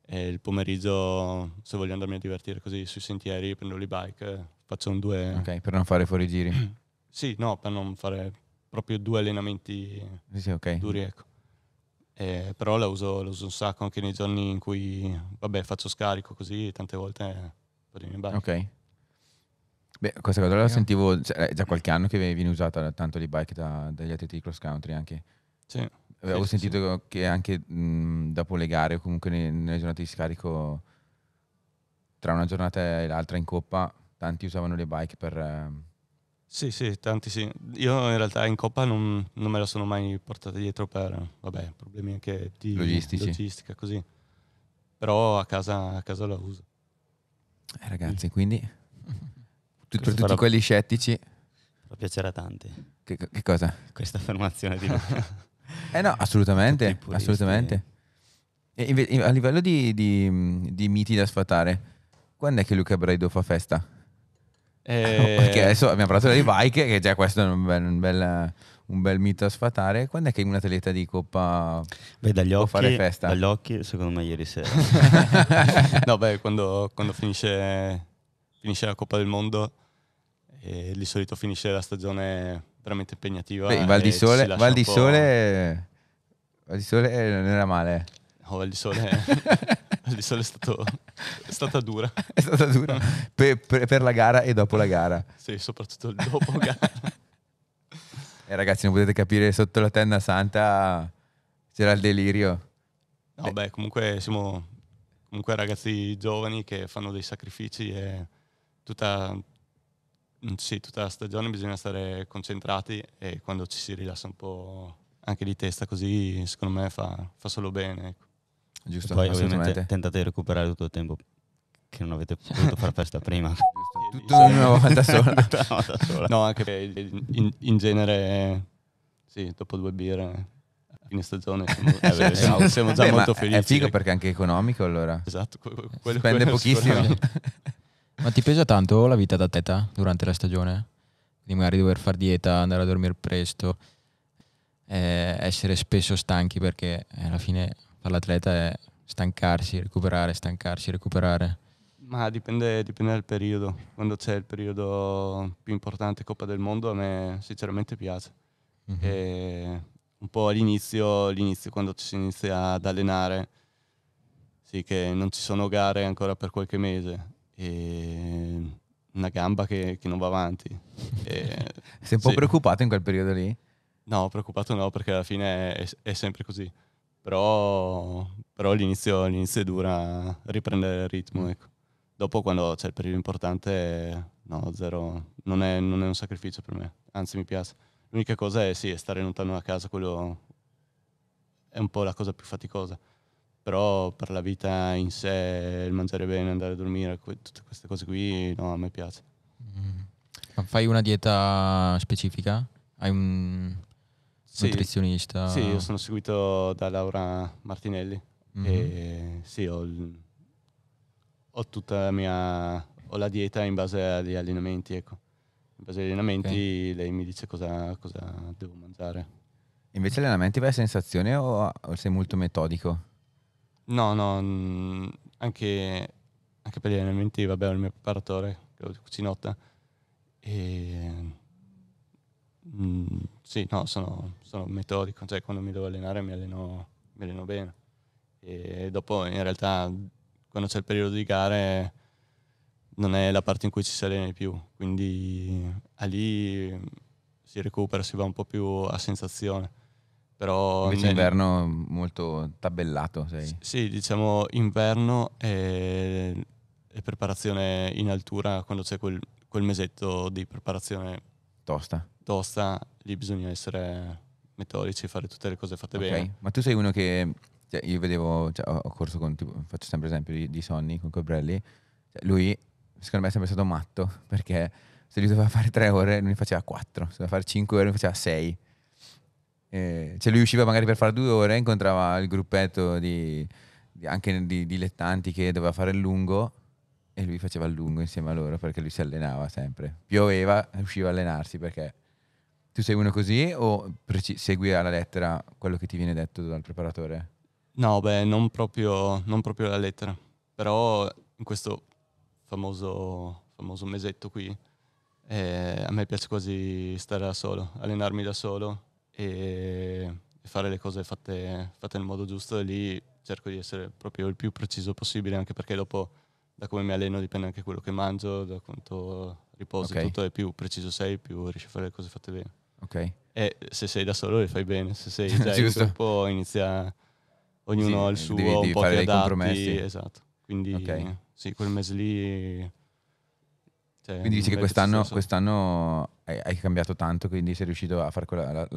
e il pomeriggio, se voglio andarmi a divertire così sui sentieri, prendo le bike, faccio
un due... Ok, per non fare fuori giri.
sì, no, per non fare proprio due allenamenti sì, sì, okay. duri, ecco. Eh, però la uso, la uso, un sacco anche nei giorni in cui, vabbè, faccio scarico così, tante volte eh, per i bike. Ok.
Beh, questa cosa la sentivo cioè, eh, già qualche anno che viene usata tanto di bike da, dagli atleti di cross country anche. Sì. Avevo sì, sentito sì. che anche mh, dopo le gare o comunque nelle giornate di scarico, tra una giornata e l'altra in coppa, tanti usavano le bike per... Ehm...
Sì, sì, tanti sì. Io in realtà in coppa non, non me la sono mai portata dietro per vabbè, problemi anche di Logistici. logistica, così. Però a casa, a casa la uso.
Eh, ragazzi, sì. quindi... per tutti farà... quelli scettici. Fa piacere tanti. Che, che, cosa?
Questa affermazione di
eh no, assolutamente, assolutamente. Inve- a livello di, di, di, miti da sfatare, quando è che Luca Braido fa festa?
Eh... Perché adesso abbiamo parlato delle
bike, che già questo è un bel, un bel, un bel mito da sfatare. Quando è che un atleta di coppa
beh, dagli può occhi, fare festa? Dagli occhi, secondo me, ieri sera. no, beh, quando, quando finisce finisce la Coppa del Mondo e di solito finisce la stagione veramente impegnativa. Beh, Val di Sole, Val di
Sole, Val di Sole non era male. No, Val di Sole,
Val di Sole è, stato, è, stata dura. È stata dura
per, per, per, la gara e dopo la gara.
Sì, soprattutto dopo la gara. E
eh, ragazzi, non potete capire, sotto la tenda santa c'era il delirio.
No, beh, comunque siamo comunque ragazzi giovani che fanno dei sacrifici e tutta, mm, sì, tutta la stagione bisogna stare concentrati e quando ci si rilassa un po' anche di testa così secondo me fa, fa solo bene. Ecco. Giusto, poi ovviamente tentate di recuperare tutto il tempo
che non avete potuto fare festa prima. Tutto in una volta sola. no, anche in,
in genere, sì, dopo due birre fine stagione siamo, siamo, esatto. siamo già Beh, molto felici. È figo
ecco. perché è anche economico allora. Esatto, quello, spende quello pochissimo.
Ma ti pesa tanto la vita da teta durante la stagione? Quindi magari dover fare dieta, andare a dormire presto, eh, essere spesso stanchi perché eh, alla fine per l'atleta è stancarsi, recuperare, stancarsi, recuperare.
Ma dipende, dipende, dal periodo. Quando c'è il periodo più importante Coppa del Mondo a me sinceramente piace. Mm-hmm. un po' all'inizio, all'inizio, quando ci si inizia ad allenare, sì che non ci sono gare ancora per qualche mese e una gamba che, che non va avanti. E, Sei un po' sì. preoccupato in quel periodo lì? No, preoccupato no, perché alla fine è, è sempre così. Però, però all'inizio, all'inizio, è dura riprendere il ritmo. Mm. Ecco. Dopo quando c'è il periodo importante, no, zero, non è, non è un sacrificio per me, anzi mi piace. L'unica cosa è sì, stare lontano da casa, quello è un po' la cosa più faticosa però per la vita in sé, il mangiare bene, andare a dormire, que- tutte queste cose qui, no, a me piace. Mm.
Ma fai una dieta specifica? Hai un sì. nutrizionista? Sì, io sono
seguito da Laura Martinelli mm-hmm. e sì, ho, ho, tutta la mia ho la dieta in base agli allenamenti, ecco. In base agli allenamenti okay. lei mi dice cosa, cosa devo mangiare.
Invece allenamenti vai a sensazione o sei molto metodico?
No, no, mm, anche, anche per gli allenamenti, vabbè, ho il mio preparatore, Claudio Cucinotta. E, mh, mm, sì, no, sono, sono, metodico, cioè quando mi devo allenare mi alleno, mi alleno bene. E dopo in realtà quando c'è il periodo di gare non è la parte in cui ci si allena di più, quindi a lì si recupera, si va un po' più a sensazione però Invece nel... inverno
molto tabellato. Sei.
Sì, diciamo inverno e, e preparazione in altura quando c'è quel, quel mesetto di preparazione tosta. Tosta, lì bisogna essere metodici, e fare tutte le cose fatte okay. bene. Ma
tu sei uno che cioè, io vedevo, cioè, ho corso con, tipo, faccio sempre esempio di, di Sonny con Cobrelli, cioè, lui secondo me è sempre stato matto perché se gli doveva fare tre ore, lui faceva quattro, se doveva fare cinque ore, lui faceva sei. Eh, cioè lui usciva magari per fare due ore, incontrava il gruppetto di, di, anche di dilettanti che doveva fare il lungo e lui faceva il lungo insieme a loro perché lui si allenava sempre. Pioveva, usciva a allenarsi perché tu sei uno così o preci- segui alla lettera quello che ti viene detto dal
preparatore? No, beh, non proprio, non proprio alla lettera, però in questo famoso, famoso mesetto qui eh, a me piace quasi stare da solo, allenarmi da solo e fare le cose fatte, fatte nel modo giusto e lì cerco di essere proprio il più preciso possibile anche perché dopo da come mi alleno dipende anche quello che mangio, da quanto riposo okay. tutto e più preciso sei più riesci a fare le cose fatte bene. Okay. E se sei da solo le fai bene, se sei già in gruppo inizia ognuno sì, il suo, devi, devi un po' di ti esatto. Quindi okay. sì, quel mese lì cioè, quindi dici che quest'anno,
quest'anno hai, cambiato tanto, quindi sei riuscito a fare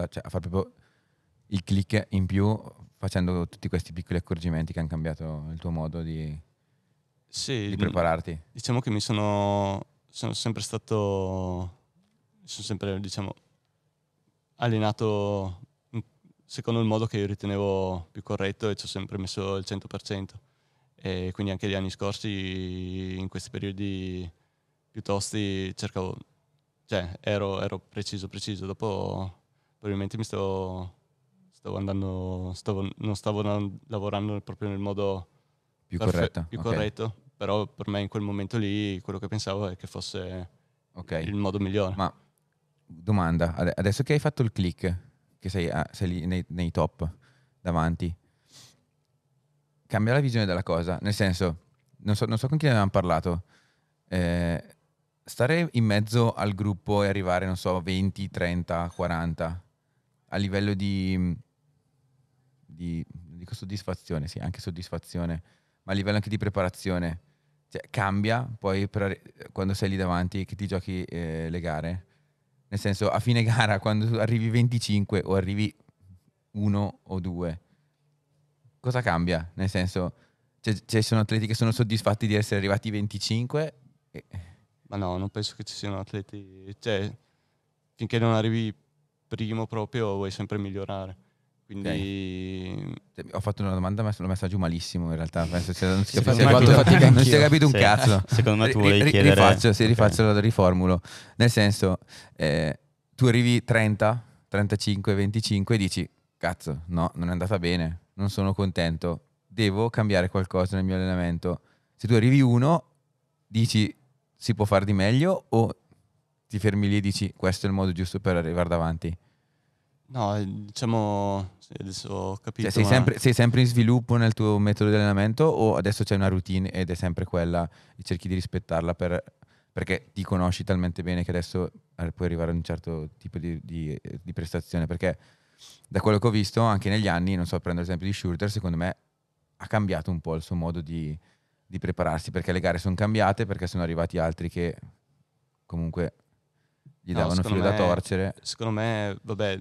cioè, far proprio il click in più facendo tutti questi piccoli accorgimenti che hanno cambiato il tuo modo di,
sì, di prepararti. Diciamo che mi sono, sono sempre stato, sono sempre diciamo, allenato secondo il modo che io ritenevo più corretto e ci ho sempre messo il 100%. E quindi anche gli anni scorsi, in questi periodi piuttosto cercavo, cioè ero, ero preciso, preciso, dopo probabilmente mi stavo, stavo andando, stavo, non stavo lavorando proprio nel modo più, perfe- corretto. più okay. corretto, però per me in quel momento lì quello che pensavo è che fosse okay. il modo migliore. Ma
domanda, adesso che hai fatto il click, che sei, a, ah, sei lì nei, nei top davanti, cambia la visione della cosa, nel senso, non so, non so con chi ne avevamo parlato, eh, stare in mezzo al gruppo e arrivare, non so, 20, 30, 40 a livello di, di dico soddisfazione, sì, anche soddisfazione, ma a livello anche di preparazione. Cioè, cambia poi per, eh, quando sei lì davanti che ti giochi eh, le gare. Nel senso, a fine gara, quando arrivi 25 o arrivi 1 o 2, cosa cambia? Nel senso, cioè, ci sono atleti che sono soddisfatti di essere arrivati
25 e ma no, non penso che ci siano atleti, cioè finché non arrivi primo proprio vuoi sempre migliorare. Quindi
okay. ho fatto una domanda, ma l'ho messa giù malissimo in realtà. Penso, cioè, non si è capito un sì. cazzo. Secondo me tu volevi R- chiedere... Rifaccio, sì, okay. rifaccio, la riformulo. Nel senso, eh, tu arrivi 30, 35, 25 e dici, cazzo, no, non è andata bene, non sono contento, devo cambiare qualcosa nel mio allenamento. Se tu arrivi uno, dici, si può fare di meglio o ti fermi lì e dici questo è il modo giusto per arrivare davanti?
No, diciamo, adesso ho capito. Cioè, sei, ma... sempre, sei,
sempre, in sviluppo nel tuo metodo di allenamento o adesso c'è una routine ed è sempre quella e cerchi di rispettarla per, perché ti conosci talmente bene che adesso eh, puoi arrivare a un certo tipo di, di, eh, di prestazione? Perché da quello che ho visto anche negli anni, non so, prendo l'esempio di Shooter, secondo me ha cambiato un po' il suo modo di, di prepararsi perché le gare sono cambiate, perché sono arrivati altri che comunque gli no, davano filo me, da torcere.
Secondo me, vabbè,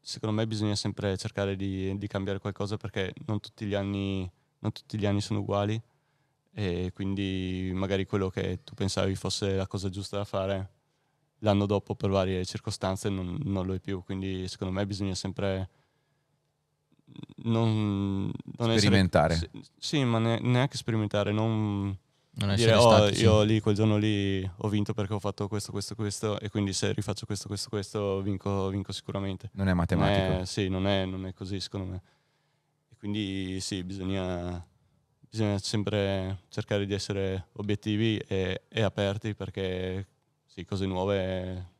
secondo me bisogna sempre cercare di, di cambiare qualcosa perché non tutti, anni, non tutti gli anni sono uguali e quindi magari quello che tu pensavi fosse la cosa giusta da fare l'anno dopo per varie circostanze non, non lo è più, quindi secondo me bisogna sempre non, non sperimentare. Essere, sì, ma ne, neanche sperimentare, non, non dire oh, statici. io lì quel giorno lì ho vinto perché ho fatto questo, questo, questo e quindi se rifaccio questo, questo, questo vinco, vinco sicuramente. Non è matematico. Non è, sì, non è, non è così secondo me. E quindi sì, bisogna, bisogna, sempre cercare di essere obiettivi e, e aperti perché sì, cose nuove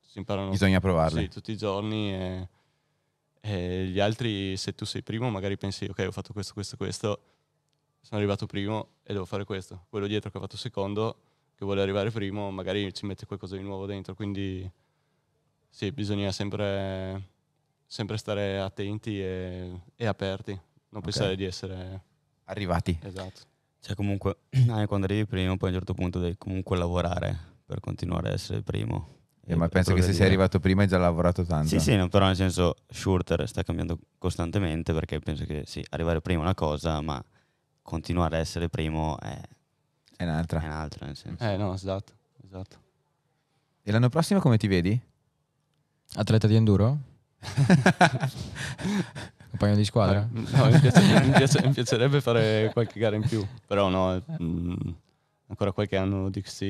si imparano. Bisogna provarle. Sì, tutti i giorni. E, e gli altri, se tu sei primo, magari pensi, ok, ho fatto questo, questo, questo, sono arrivato primo e devo fare questo. Quello dietro che ho fatto secondo, che vuole arrivare primo, magari ci mette qualcosa di nuovo dentro. Quindi sì, bisogna sempre, sempre stare attenti e, e aperti, non okay. pensare di essere arrivati. Esatto.
Cioè comunque, eh, quando arrivi primo, poi a un certo punto devi comunque lavorare per continuare a essere primo. Eh, ma penso che se sei arrivato
prima hai già lavorato tanto. Sì, sì,
però nel senso Shurter sta cambiando costantemente perché penso che sì, arrivare prima è una cosa, ma continuare a essere primo è, è un'altra. È un'altra nel senso. Eh no,
esatto, esatto.
E l'anno
prossimo come ti vedi? Atleta di enduro?
Compagno di squadra? Eh, no, mi, piacerebbe, mi piacerebbe, mi
piacerebbe fare qualche gara in più, però no, mh, mm, ancora qualche anno di XC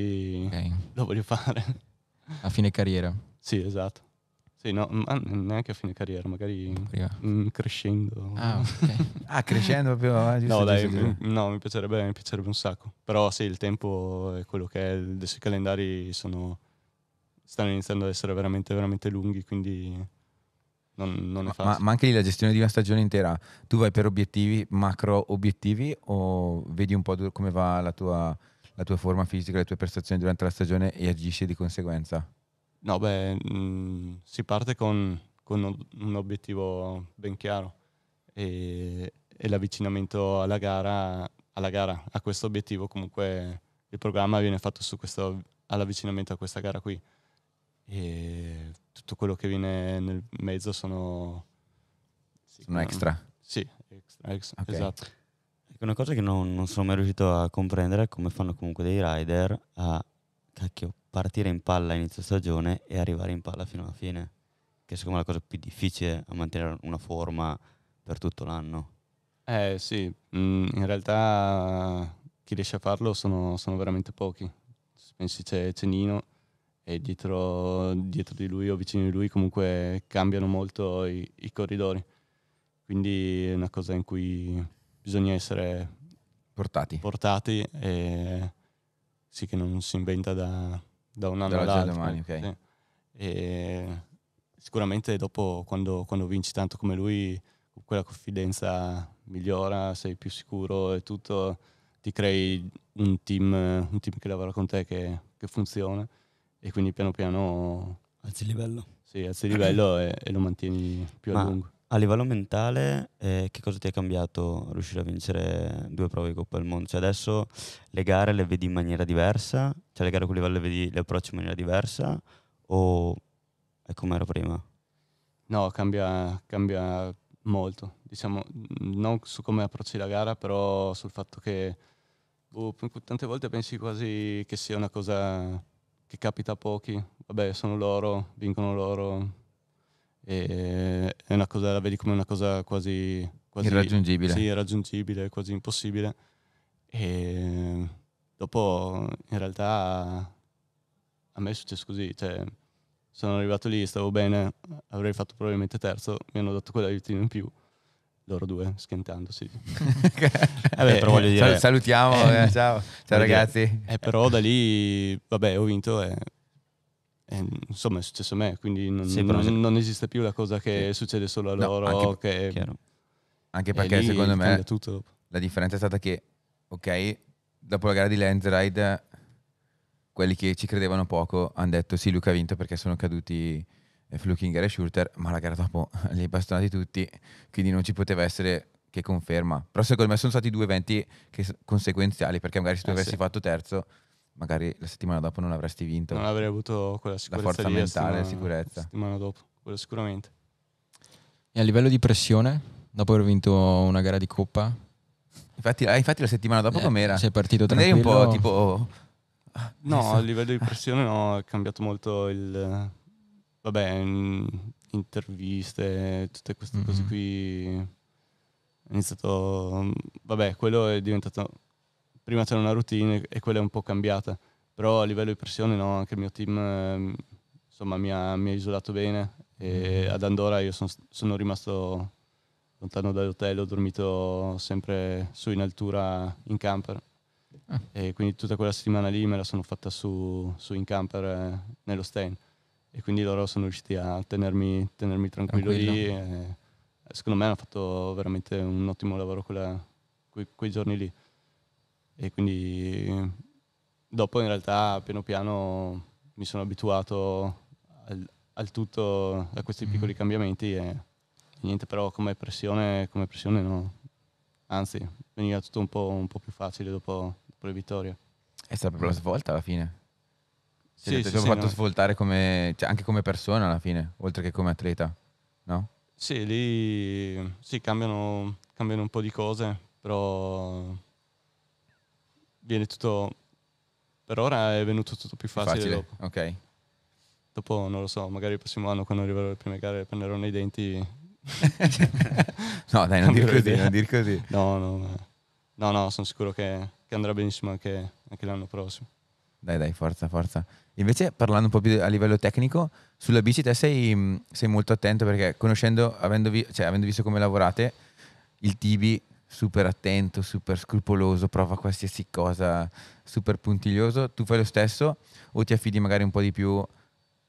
okay. lo voglio fare. A fine carriera. Sì, esatto. Sì, no, neanche a fine carriera, magari mh,
mm,
crescendo. Ah, okay. ah, crescendo proprio.
Eh, giusto, no, dai, giusto.
Mi, mm, no mi, piacerebbe, mi piacerebbe un sacco. Però sì, il tempo è quello che è. Adesso i calendari sono, stanno iniziando ad essere veramente, veramente lunghi, quindi non, non è facile. Ma, ma,
anche lì la gestione di una stagione intera. Tu vai per obiettivi, macro obiettivi, o vedi un po' come va la tua la tua forma fisica, le tue prestazioni durante la stagione e agisci di conseguenza?
No, beh, mh, mm, si parte con, con, un obiettivo ben chiaro e, e l'avvicinamento alla gara, alla gara, a questo obiettivo comunque il programma viene fatto questo, all'avvicinamento a questa gara qui e tutto quello che viene nel mezzo sono... Sì, sono extra? Sì, extra, extra okay. esatto
una cosa che non, non, sono mai riuscito a comprendere è come fanno comunque dei rider a cacchio, partire in palla a inizio stagione e arrivare in palla fino alla fine, che secondo me è la cosa più difficile a mantenere una forma
per tutto l'anno. Eh sì, mm, in realtà chi riesce a farlo sono, sono veramente pochi. Pensi c'è, c'è Nino e dietro, dietro, di lui o vicino di lui comunque cambiano molto i, i corridori. Quindi è una cosa in cui bisogna essere portati, portati e sì che non si inventa da, da un anno all'altro. Domani, okay. sì. sicuramente dopo quando, quando, vinci tanto come lui, quella confidenza migliora, sei più sicuro e tutto, ti crei un team, un team che lavora con te che, che funziona e quindi piano piano alzi il livello. Sì, alzi il livello e, e, lo mantieni più Ma a lungo. A livello mentale,
eh, che cosa ti è cambiato riuscire a vincere due prove di Coppa del Mondo? Cioè adesso le gare le vedi in maniera diversa? Cioè le gare a quel livello le vedi, le approcci in maniera diversa? O è come era prima?
No, cambia, cambia molto. Diciamo, mm, non su come approcci la gara, però sul fatto che boh, tante volte pensi quasi che sia una cosa che capita a pochi. Vabbè, sono loro, vincono loro, e è una cosa, la vedi come una cosa quasi, quasi irraggiungibile. Sì, irraggiungibile, quasi impossibile. E dopo in realtà a me è successo così, cioè sono arrivato lì, stavo bene, avrei fatto probabilmente terzo, mi hanno dato quell'aiutino in più loro due schiantandosi. vabbè, però voglio eh, dire, salutiamo, eh, eh, ciao, ciao ragazzi. Eh, però da lì, vabbè, ho vinto e eh, insomma è successo a me, quindi non, sì, non, se... non esiste più la cosa che sì. succede solo a loro. No, anche, che, anche perché lì, secondo me
la differenza è stata che, ok, dopo la gara di Lenzride quelli che ci credevano poco hanno detto sì Luca ha vinto perché sono caduti eh, Flukinger e Schurter, ma la gara dopo li hai bastonati tutti, quindi non ci poteva essere che conferma. Però secondo me sono stati due eventi che, conseguenziali, perché magari se tu ah, avessi sì. fatto terzo magari la settimana dopo non avresti vinto. Non
avrei avuto quella sicurezza. La forza mentale, la settimana, sicurezza. La settimana dopo, quello sicuramente.
E a livello di pressione,
dopo aver vinto una gara di coppa?
Infatti, ah, infatti la settimana dopo eh, com'era? Sei partito tranquillo? Non eri un po' tipo... Oh, ah, no, a livello di pressione no, è cambiato molto il... Vabbè, interviste, tutte queste mm-hmm. cose qui... È iniziato... Vabbè, quello è diventato prima c'era una routine e quella è un po' cambiata, però a livello di pressione no, anche il mio team ehm, insomma, mi, ha, mi, ha, isolato bene e mm. ad Andorra io son, sono rimasto lontano dall'hotel, ho dormito sempre su in altura in camper ah. e quindi tutta quella settimana lì me la sono fatta su, su in camper eh, nello Stein e quindi loro sono riusciti a tenermi, tenermi tranquillo, tranquillo, lì e, secondo me hanno fatto veramente un ottimo lavoro quella, que, quei giorni lì e quindi dopo in realtà piano piano mi sono abituato al, al tutto, a questi mm-hmm. piccoli cambiamenti e niente, però come pressione, come pressione no. Anzi, veniva tutto un po', un po più facile dopo, dopo le vittorie.
È stata proprio la svolta alla fine. Cioè, sì, ti sì, sì, fatto no. svoltare come, cioè, anche come persona alla fine, oltre che come atleta, no?
Sì, lì sì, cambiano, cambiano un po' di cose, però viene tutto... Per ora è venuto tutto più facile, facile. dopo. Ok. Dopo, non lo so, magari il prossimo anno quando arriverò le prime gare prenderò nei denti... no dai, non, non dir così, non dir così. No, no, no, no sono sicuro che, che, andrà benissimo anche, anche l'anno prossimo.
Dai, dai, forza, forza. Invece, parlando un po' più a livello tecnico, sulla bici te sei, sei molto attento perché conoscendo, avendo, vi, cioè, avendo visto come lavorate, il Tibi super attento, super scrupoloso, prova qualsiasi cosa, super puntiglioso, tu fai lo stesso o ti affidi magari un po' di più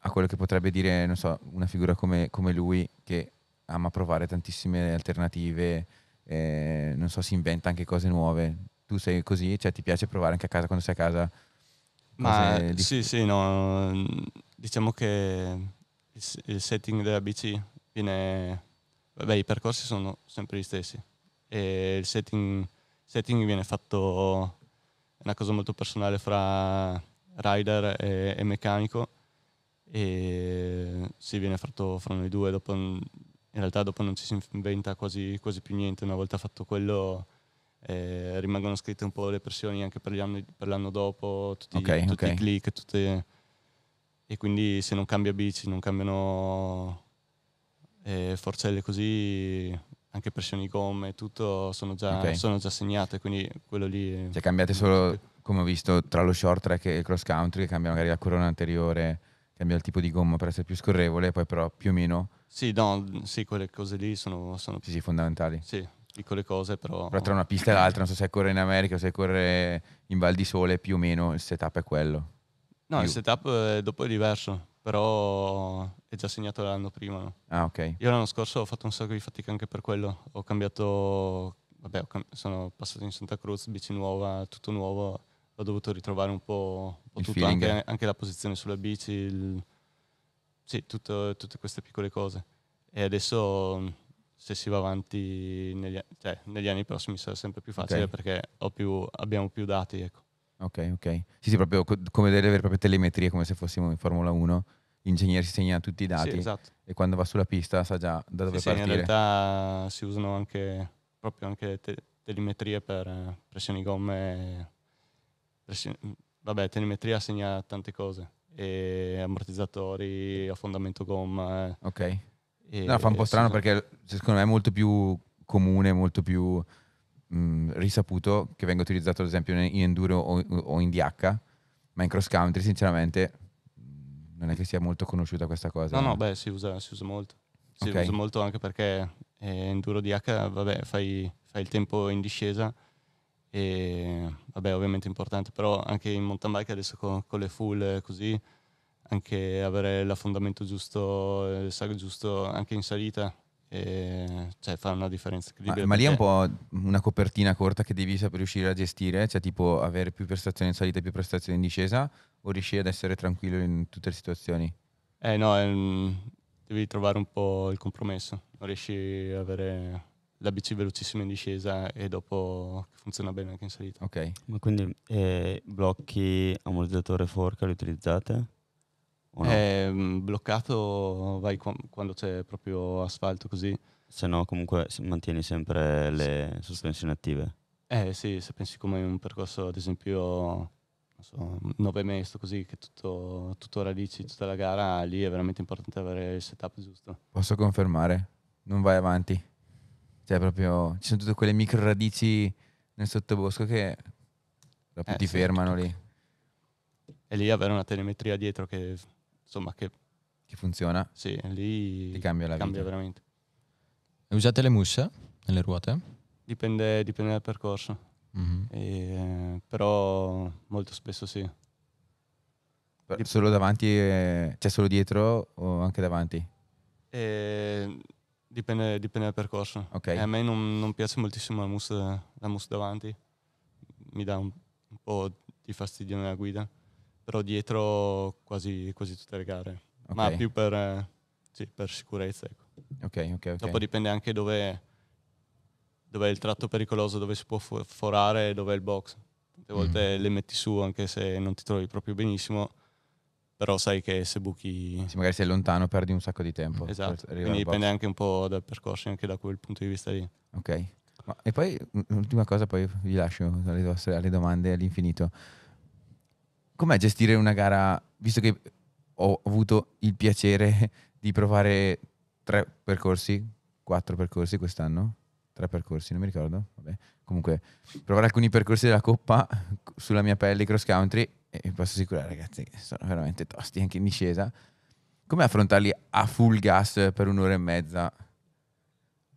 a quello che potrebbe dire, non so, una figura come, come lui che ama provare tantissime alternative, eh, non so, si inventa anche cose nuove. Tu sei così, cioè ti piace provare anche a casa quando sei a casa? Ma di...
sì, sì, no, diciamo che il setting della bici viene... Vabbè, i percorsi sono sempre gli stessi e il setting, setting viene fatto, una cosa molto personale fra rider e, e meccanico e sì, viene fatto fra noi due, dopo, in realtà dopo non ci si inventa quasi, quasi più niente, una volta fatto quello eh, rimangono scritte un po' le pressioni anche per, anni, per l'anno dopo, tutti, okay, tutti okay. i click, tutte, e quindi se non cambia bici, non cambiano eh, forcelle così, anche pressioni gomme, tutto sono già, okay. sono già segnate, quindi quello lì... Cioè cambiate solo,
come ho visto, tra lo short track e il cross country, che cambia magari la corona anteriore, cambia il tipo di gomma per essere più scorrevole, poi però più o meno...
Sì, no, sì, quelle cose lì sono... sono sì, sì, fondamentali. Sì, piccole cose però... Però tra
una pista e l'altra, non so se corre in America o se corre in Val di Sole, più o meno il setup è quello.
No, più. il setup eh, dopo è diverso, però che già segnato l'anno prima. Ah, ok. Io l'anno scorso ho fatto un sacco di fatica anche per quello. Ho cambiato, vabbè, ho cam- sono passato in Santa Cruz, bici nuova, tutto nuovo. Ho dovuto ritrovare un po', un po tutto, anche, anche, la posizione sulla bici, il, sì, tutto, tutte queste piccole cose. E adesso se si va avanti negli, cioè, negli anni prossimi sarà sempre più facile okay. perché più, abbiamo più dati. Ecco. Ok,
ok. Sì, sì, proprio come delle vere e proprie telemetrie, come se fossimo in Formula 1 l'ingegnere si segna tutti i dati sì, esatto. e quando va sulla pista sa già da dove sì, partire. Sì, in
realtà si usano anche, proprio anche te- telemetrie per eh, pressioni gomme, pressioni, vabbè telemetria segna tante cose, e ammortizzatori, affondamento gomma. Eh. Ok. E, no, fa un po' strano perché
secondo me è molto più comune, molto più mh, mm, risaputo che venga utilizzato ad esempio in enduro o, o in DH, ma in cross country sinceramente non è che sia molto conosciuta questa cosa. No, no,
beh, si usa, si usa molto. Si okay. usa molto anche perché eh, enduro DH, vabbè, fai, fai, il tempo in discesa e vabbè, ovviamente è importante, però anche in mountain bike adesso con, con le full così, anche avere l'affondamento giusto, il sago giusto anche in salita, e, cioè fa una differenza incredibile. Ma, ma lì è un
po' una copertina corta che devi saper riuscire a gestire, cioè tipo avere più prestazioni in salita e più prestazioni in discesa, o riesci ad essere tranquillo in tutte le situazioni?
Eh no, ehm, devi trovare un po' il compromesso, non riesci ad avere la bici velocissima in discesa e dopo funziona bene anche in salita. Ok.
Ma quindi eh, blocchi ammortizzatore forca li utilizzate? No? È ehm,
bloccato vai quando c'è proprio asfalto così. Se no comunque
mantieni sempre le sì. sospensioni attive.
Eh sì, se pensi come un percorso ad esempio so, nove mesi così che tutto, tutto radici, tutta la gara, lì è veramente importante avere il setup giusto.
Posso confermare, non vai avanti. Cioè proprio, ci sono tutte quelle micro radici nel sottobosco che eh, ti sì, fermano lì.
E lì avere una telemetria dietro che, insomma, che...
Che funziona? Sì, lì... Ti cambia la
cambia vita.
veramente.
E usate le musse nelle ruote?
Dipende, dipende dal percorso. Mm-hmm. E, però molto spesso sì.
Solo davanti, cioè solo dietro o anche davanti?
E, dipende, dipende, dal percorso. Okay. Eh, a me non, non, piace moltissimo la mousse, la mousse davanti, mi dà un, un, po' di fastidio nella guida, però dietro quasi, quasi tutte le gare, okay. ma più per, sì, per sicurezza. Ecco. Okay, Dopo dipende anche dove dov'è il tratto pericoloso, dove si può forare e dov'è il box. Tante mm. volte mm. le metti su anche se non ti trovi proprio benissimo, però sai che se buchi... Sì, magari sei lontano perdi un sacco di tempo. Esatto, quindi dipende anche un po' dal percorso, anche da quel punto di vista lì.
Ok. Ma, e poi un'ultima mm, cosa, poi vi lascio alle, vostre, alle domande all'infinito. Com'è gestire una gara, visto che ho avuto il piacere di provare tre percorsi, quattro percorsi quest'anno? tre percorsi, non mi ricordo. Vabbè. Comunque, provare alcuni percorsi della coppa sulla mia pelle cross country e posso assicurare, ragazzi, che sono veramente tosti anche in discesa. Come affrontarli a full gas per un'ora e mezza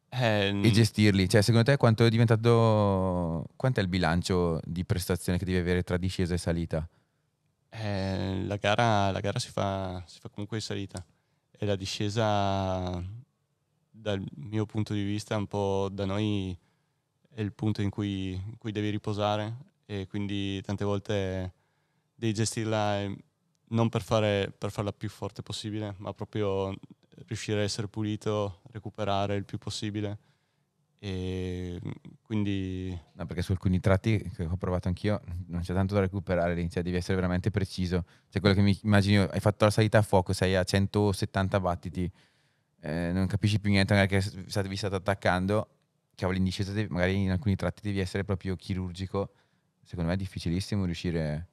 ehm. e
gestirli? Cioè, secondo te quanto è diventato quanto è il bilancio di prestazione che devi avere tra discesa e salita?
Eh, la gara, la gara si, fa, si fa comunque in salita e la discesa dal mio punto di vista, un po' da noi è il punto in cui, in cui devi riposare e quindi tante volte devi gestirla ehm, non per, fare, per farla più forte possibile, ma proprio riuscire a essere pulito, recuperare il più possibile. E mm, quindi...
No, perché su alcuni tratti che ho provato anch'io non c'è tanto da recuperare, cioè devi essere veramente preciso. Cioè quello che mi immagino, hai fatto la salita a fuoco, sei a 170 battiti, eh, non capisci più niente magari che vi state attaccando, cavolo in discesa devi, magari in alcuni tratti devi essere proprio chirurgico, secondo me è difficilissimo riuscire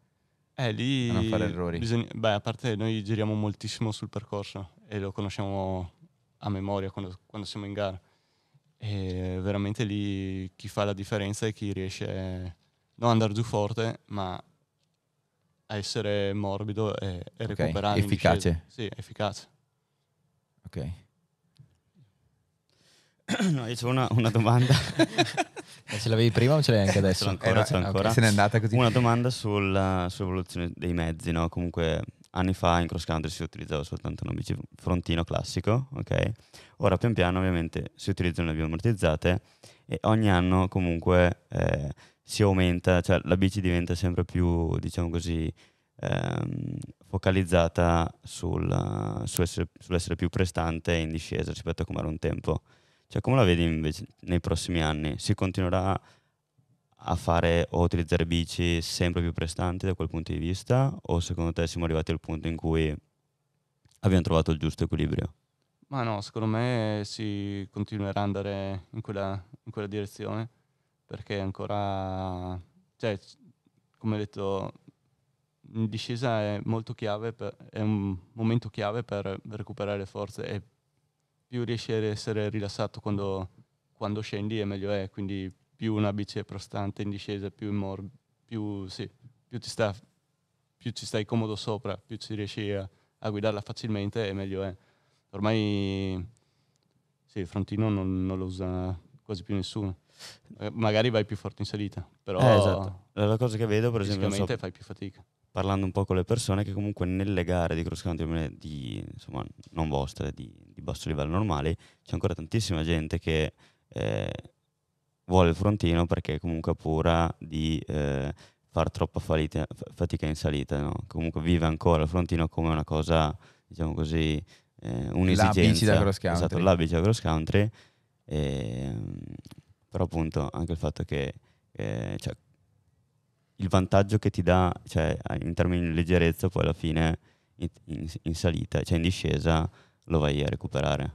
eh, lì a non fare errori. Bisogna,
beh, a parte noi giriamo moltissimo sul percorso e lo conosciamo a memoria quando, quando siamo in gara. E veramente lì chi fa la differenza è chi riesce non andare giù forte, ma a essere morbido e, e okay. recuperare. Efficace. Sì, efficace.
Ok.
No, io ho una, una domanda. ce l'avevi prima o ce l'hai anche adesso? ancora, eh, no, ancora. Okay. Se n'è andata così. Una domanda sulla, sull'evoluzione dei mezzi, no? Comunque anni fa in cross country si utilizzava soltanto una bici frontino classico, ok? Ora pian piano ovviamente si utilizzano le vie ammortizzate e ogni anno comunque eh, si aumenta, cioè la bici diventa sempre più, diciamo così, ehm, focalizzata sul, sull'essere, sull'essere più prestante in discesa rispetto a come era un tempo. Cioè, come la vedi invece nei prossimi anni? Si continuerà a fare o utilizzare bici sempre più prestanti da quel punto di vista? O secondo te siamo arrivati al punto in cui abbiamo trovato il giusto equilibrio?
Ma no, secondo me si continuerà ad andare in quella, in quella direzione perché ancora, cioè, come detto, in discesa è molto chiave, per, è un momento chiave per recuperare le forze e più riesci ad essere rilassato quando, quando scendi e meglio è, quindi più una bici è prostante in discesa, più, mor- più, sì, più, ti sta, più ci stai comodo sopra, più ci riesci a, a guidarla facilmente e meglio è. Ormai sì, il frontino non, non lo usa quasi più nessuno. Eh, magari vai più forte in salita, però eh, esatto. la cosa che vedo, per esempio, so, fai più fatica.
Parlando un po' con le persone che comunque nelle gare di cross country di, insomma, non vostre, di basso livello normale, c'è ancora tantissima gente che eh, vuole il frontino perché comunque ha paura di eh, far troppa falita, fatica in salita, no? comunque vive ancora il frontino come una cosa, diciamo così, eh, un'esigenza. La bici da cross country. Esatto, la bici da cross country, e, ehm, però appunto anche il fatto che eh, cioè, il vantaggio che ti dà cioè, in termini di leggerezza poi alla fine in, in, in salita, cioè in discesa, lo vai a recuperare.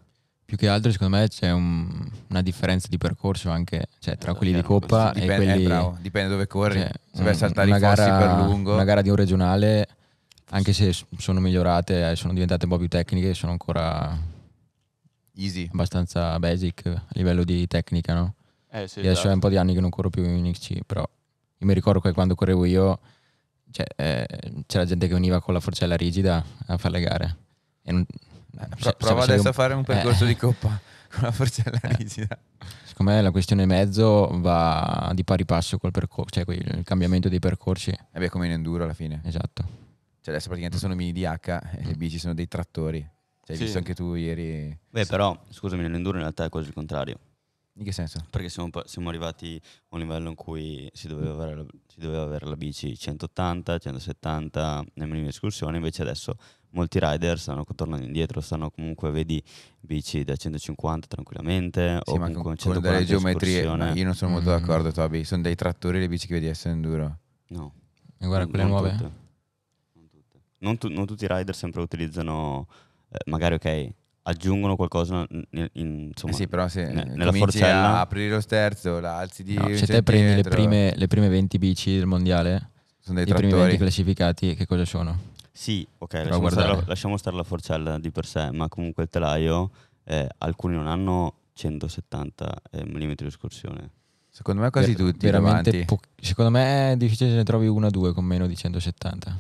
Più che altro, secondo me, c'è un, una differenza di percorso anche cioè, tra eh, quelli di Coppa dipende, e eh, quelli... Eh, bravo, dipende dove corri. Cioè, Se vai a saltare una i gara, per lungo... Una gara di un regionale, anche se sono migliorate, eh, sono diventate un po' più tecniche, sono ancora... Easy. Abbastanza basic a livello di tecnica, no? Eh, sì, adesso esatto. è un esatto. po' di anni che non corro più in XC, però io mi ricordo che quando correvo io cioè, eh, c'era gente che veniva con la forcella rigida a fare le gare. E non,
eh, Pro- prova adesso un... a fare un eh. percorso di coppa con la forcella eh. rigida. Secondo me la questione mezzo va di pari passo col percorso, cioè il cambiamento dei percorsi. E beh, come in enduro alla fine. Esatto. Cioè adesso praticamente sono mini DH e le bici sono dei trattori. Cioè,
hai sì. visto anche tu ieri. Beh, sì. però, scusami, nell'enduro in realtà è quasi il contrario. In che senso? Perché siamo, siamo, arrivati a un livello in cui si doveva avere la, doveva avere la bici 180, 170 nelle minime escursioni, invece adesso molti rider stanno tornando indietro, stanno comunque, vedi, bici da 150 tranquillamente sì, o ma con, con delle geometrie. Io non
sono molto mm. d'accordo, Toby. Sono dei trattori le bici che vedi essere enduro. No. E
guarda quelle non nuove. Tutte. Non, tutte. Non, tu, non, tutti i rider sempre utilizzano, eh, magari ok, aggiungono qualcosa in, in, insomma, eh sì, però se ne, nella forcella apri lo sterzo, la alzi di no, Se te prendi le prime,
le prime 20 bici del mondiale, sono dei i trattori. primi 20 classificati, che cosa sono?
Sì, ok, lasciamo stare, la, lasciamo stare, la, forcella di per sé, ma comunque il telaio, eh, alcuni non hanno 170 eh, mm di escursione. Secondo me quasi per, tutti. Veramente po-
secondo me è difficile se ne trovi una o due con meno di 170.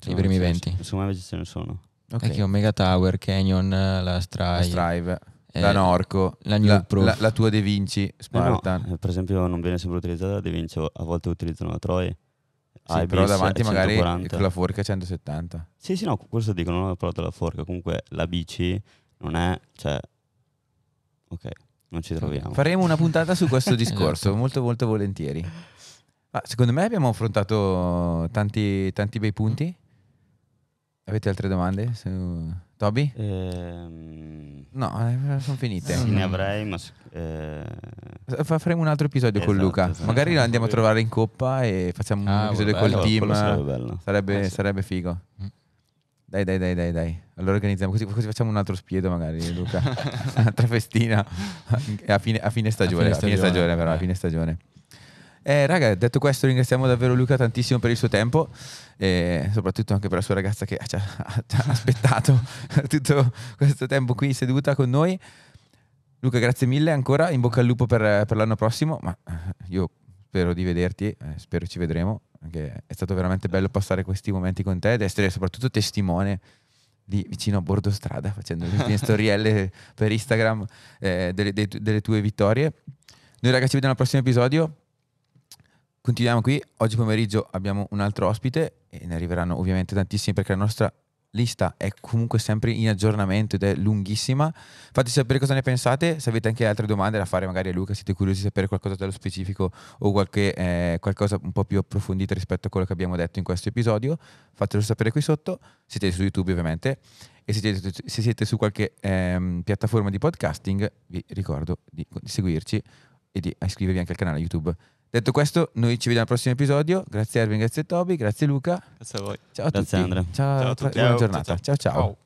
Sì, I primi 20. Secondo me invece ce ne sono. Okay. Perché Omega Tower,
Canyon, la Strive. La Strive. la eh, Norco, la, la, la, la, tua De Vinci, eh, Spartan. Eh no, per esempio non viene sempre utilizzata la De Vinci, a volte utilizzano la Troy. Sì, Ibis però davanti magari con la forca 170. Sì, sì, no, questo dico, non ho parlato della forca. Comunque la bici non è... Cioè... Ok, non ci troviamo. Faremo una
puntata su questo discorso, esatto. molto molto volentieri.
Ah, secondo me abbiamo affrontato
tanti, tanti bei punti. Avete altre domande? Su... Toby?
Ehm... No, eh, sono finite. Sì, ne mm. avrei, ma... Eh...
Faremo un altro episodio esatto, con Luca. Esatto, Magari lo andiamo a trovare in coppa e facciamo ah, un episodio bello, col team. Sarebbe, sarebbe, eh, sì. sarebbe, figo. Mm. Dai, dai, dai, dai, dai. Allora organizziamo così, così facciamo un altro spiedo magari, Luca. Un'altra festina a fine, a fine stagione. A fine stagione, a fine stagione però, a fine stagione. Eh, raga, detto questo, ringraziamo davvero Luca tantissimo per il suo tempo e soprattutto anche per la sua ragazza che ci ha, ci ha aspettato tutto questo tempo qui seduta con noi. Luca, grazie mille ancora, in bocca al lupo per, per l'anno prossimo, ma eh, io spero di vederti, eh, spero ci vedremo, è stato veramente bello passare questi momenti con te ed essere soprattutto testimone lì vicino a bordo strada facendo le mie storielle per Instagram eh, delle, delle tue vittorie. Noi ragazzi ci vediamo al prossimo episodio. Continuiamo qui, oggi pomeriggio abbiamo un altro ospite e ne arriveranno ovviamente tantissimi perché la nostra lista è comunque sempre in aggiornamento ed è lunghissima. Fate sapere cosa ne pensate, se avete anche altre domande da fare magari a Luca, siete curiosi di sapere qualcosa dello specifico o qualche, eh, qualcosa un po' più approfondito rispetto a quello che abbiamo detto in questo episodio, fatelo sapere qui sotto, siete su YouTube ovviamente e se siete, se siete su qualche ehm, piattaforma di podcasting vi ricordo di, di seguirci e di iscrivervi anche al canale YouTube Detto questo, noi ci vediamo al prossimo episodio. Grazie Erwin, grazie Toby, grazie Luca. Grazie a voi. Ciao a grazie tutti. Andrea. Ciao, ciao a tutti. Buona ciao, giornata. ciao. ciao. ciao.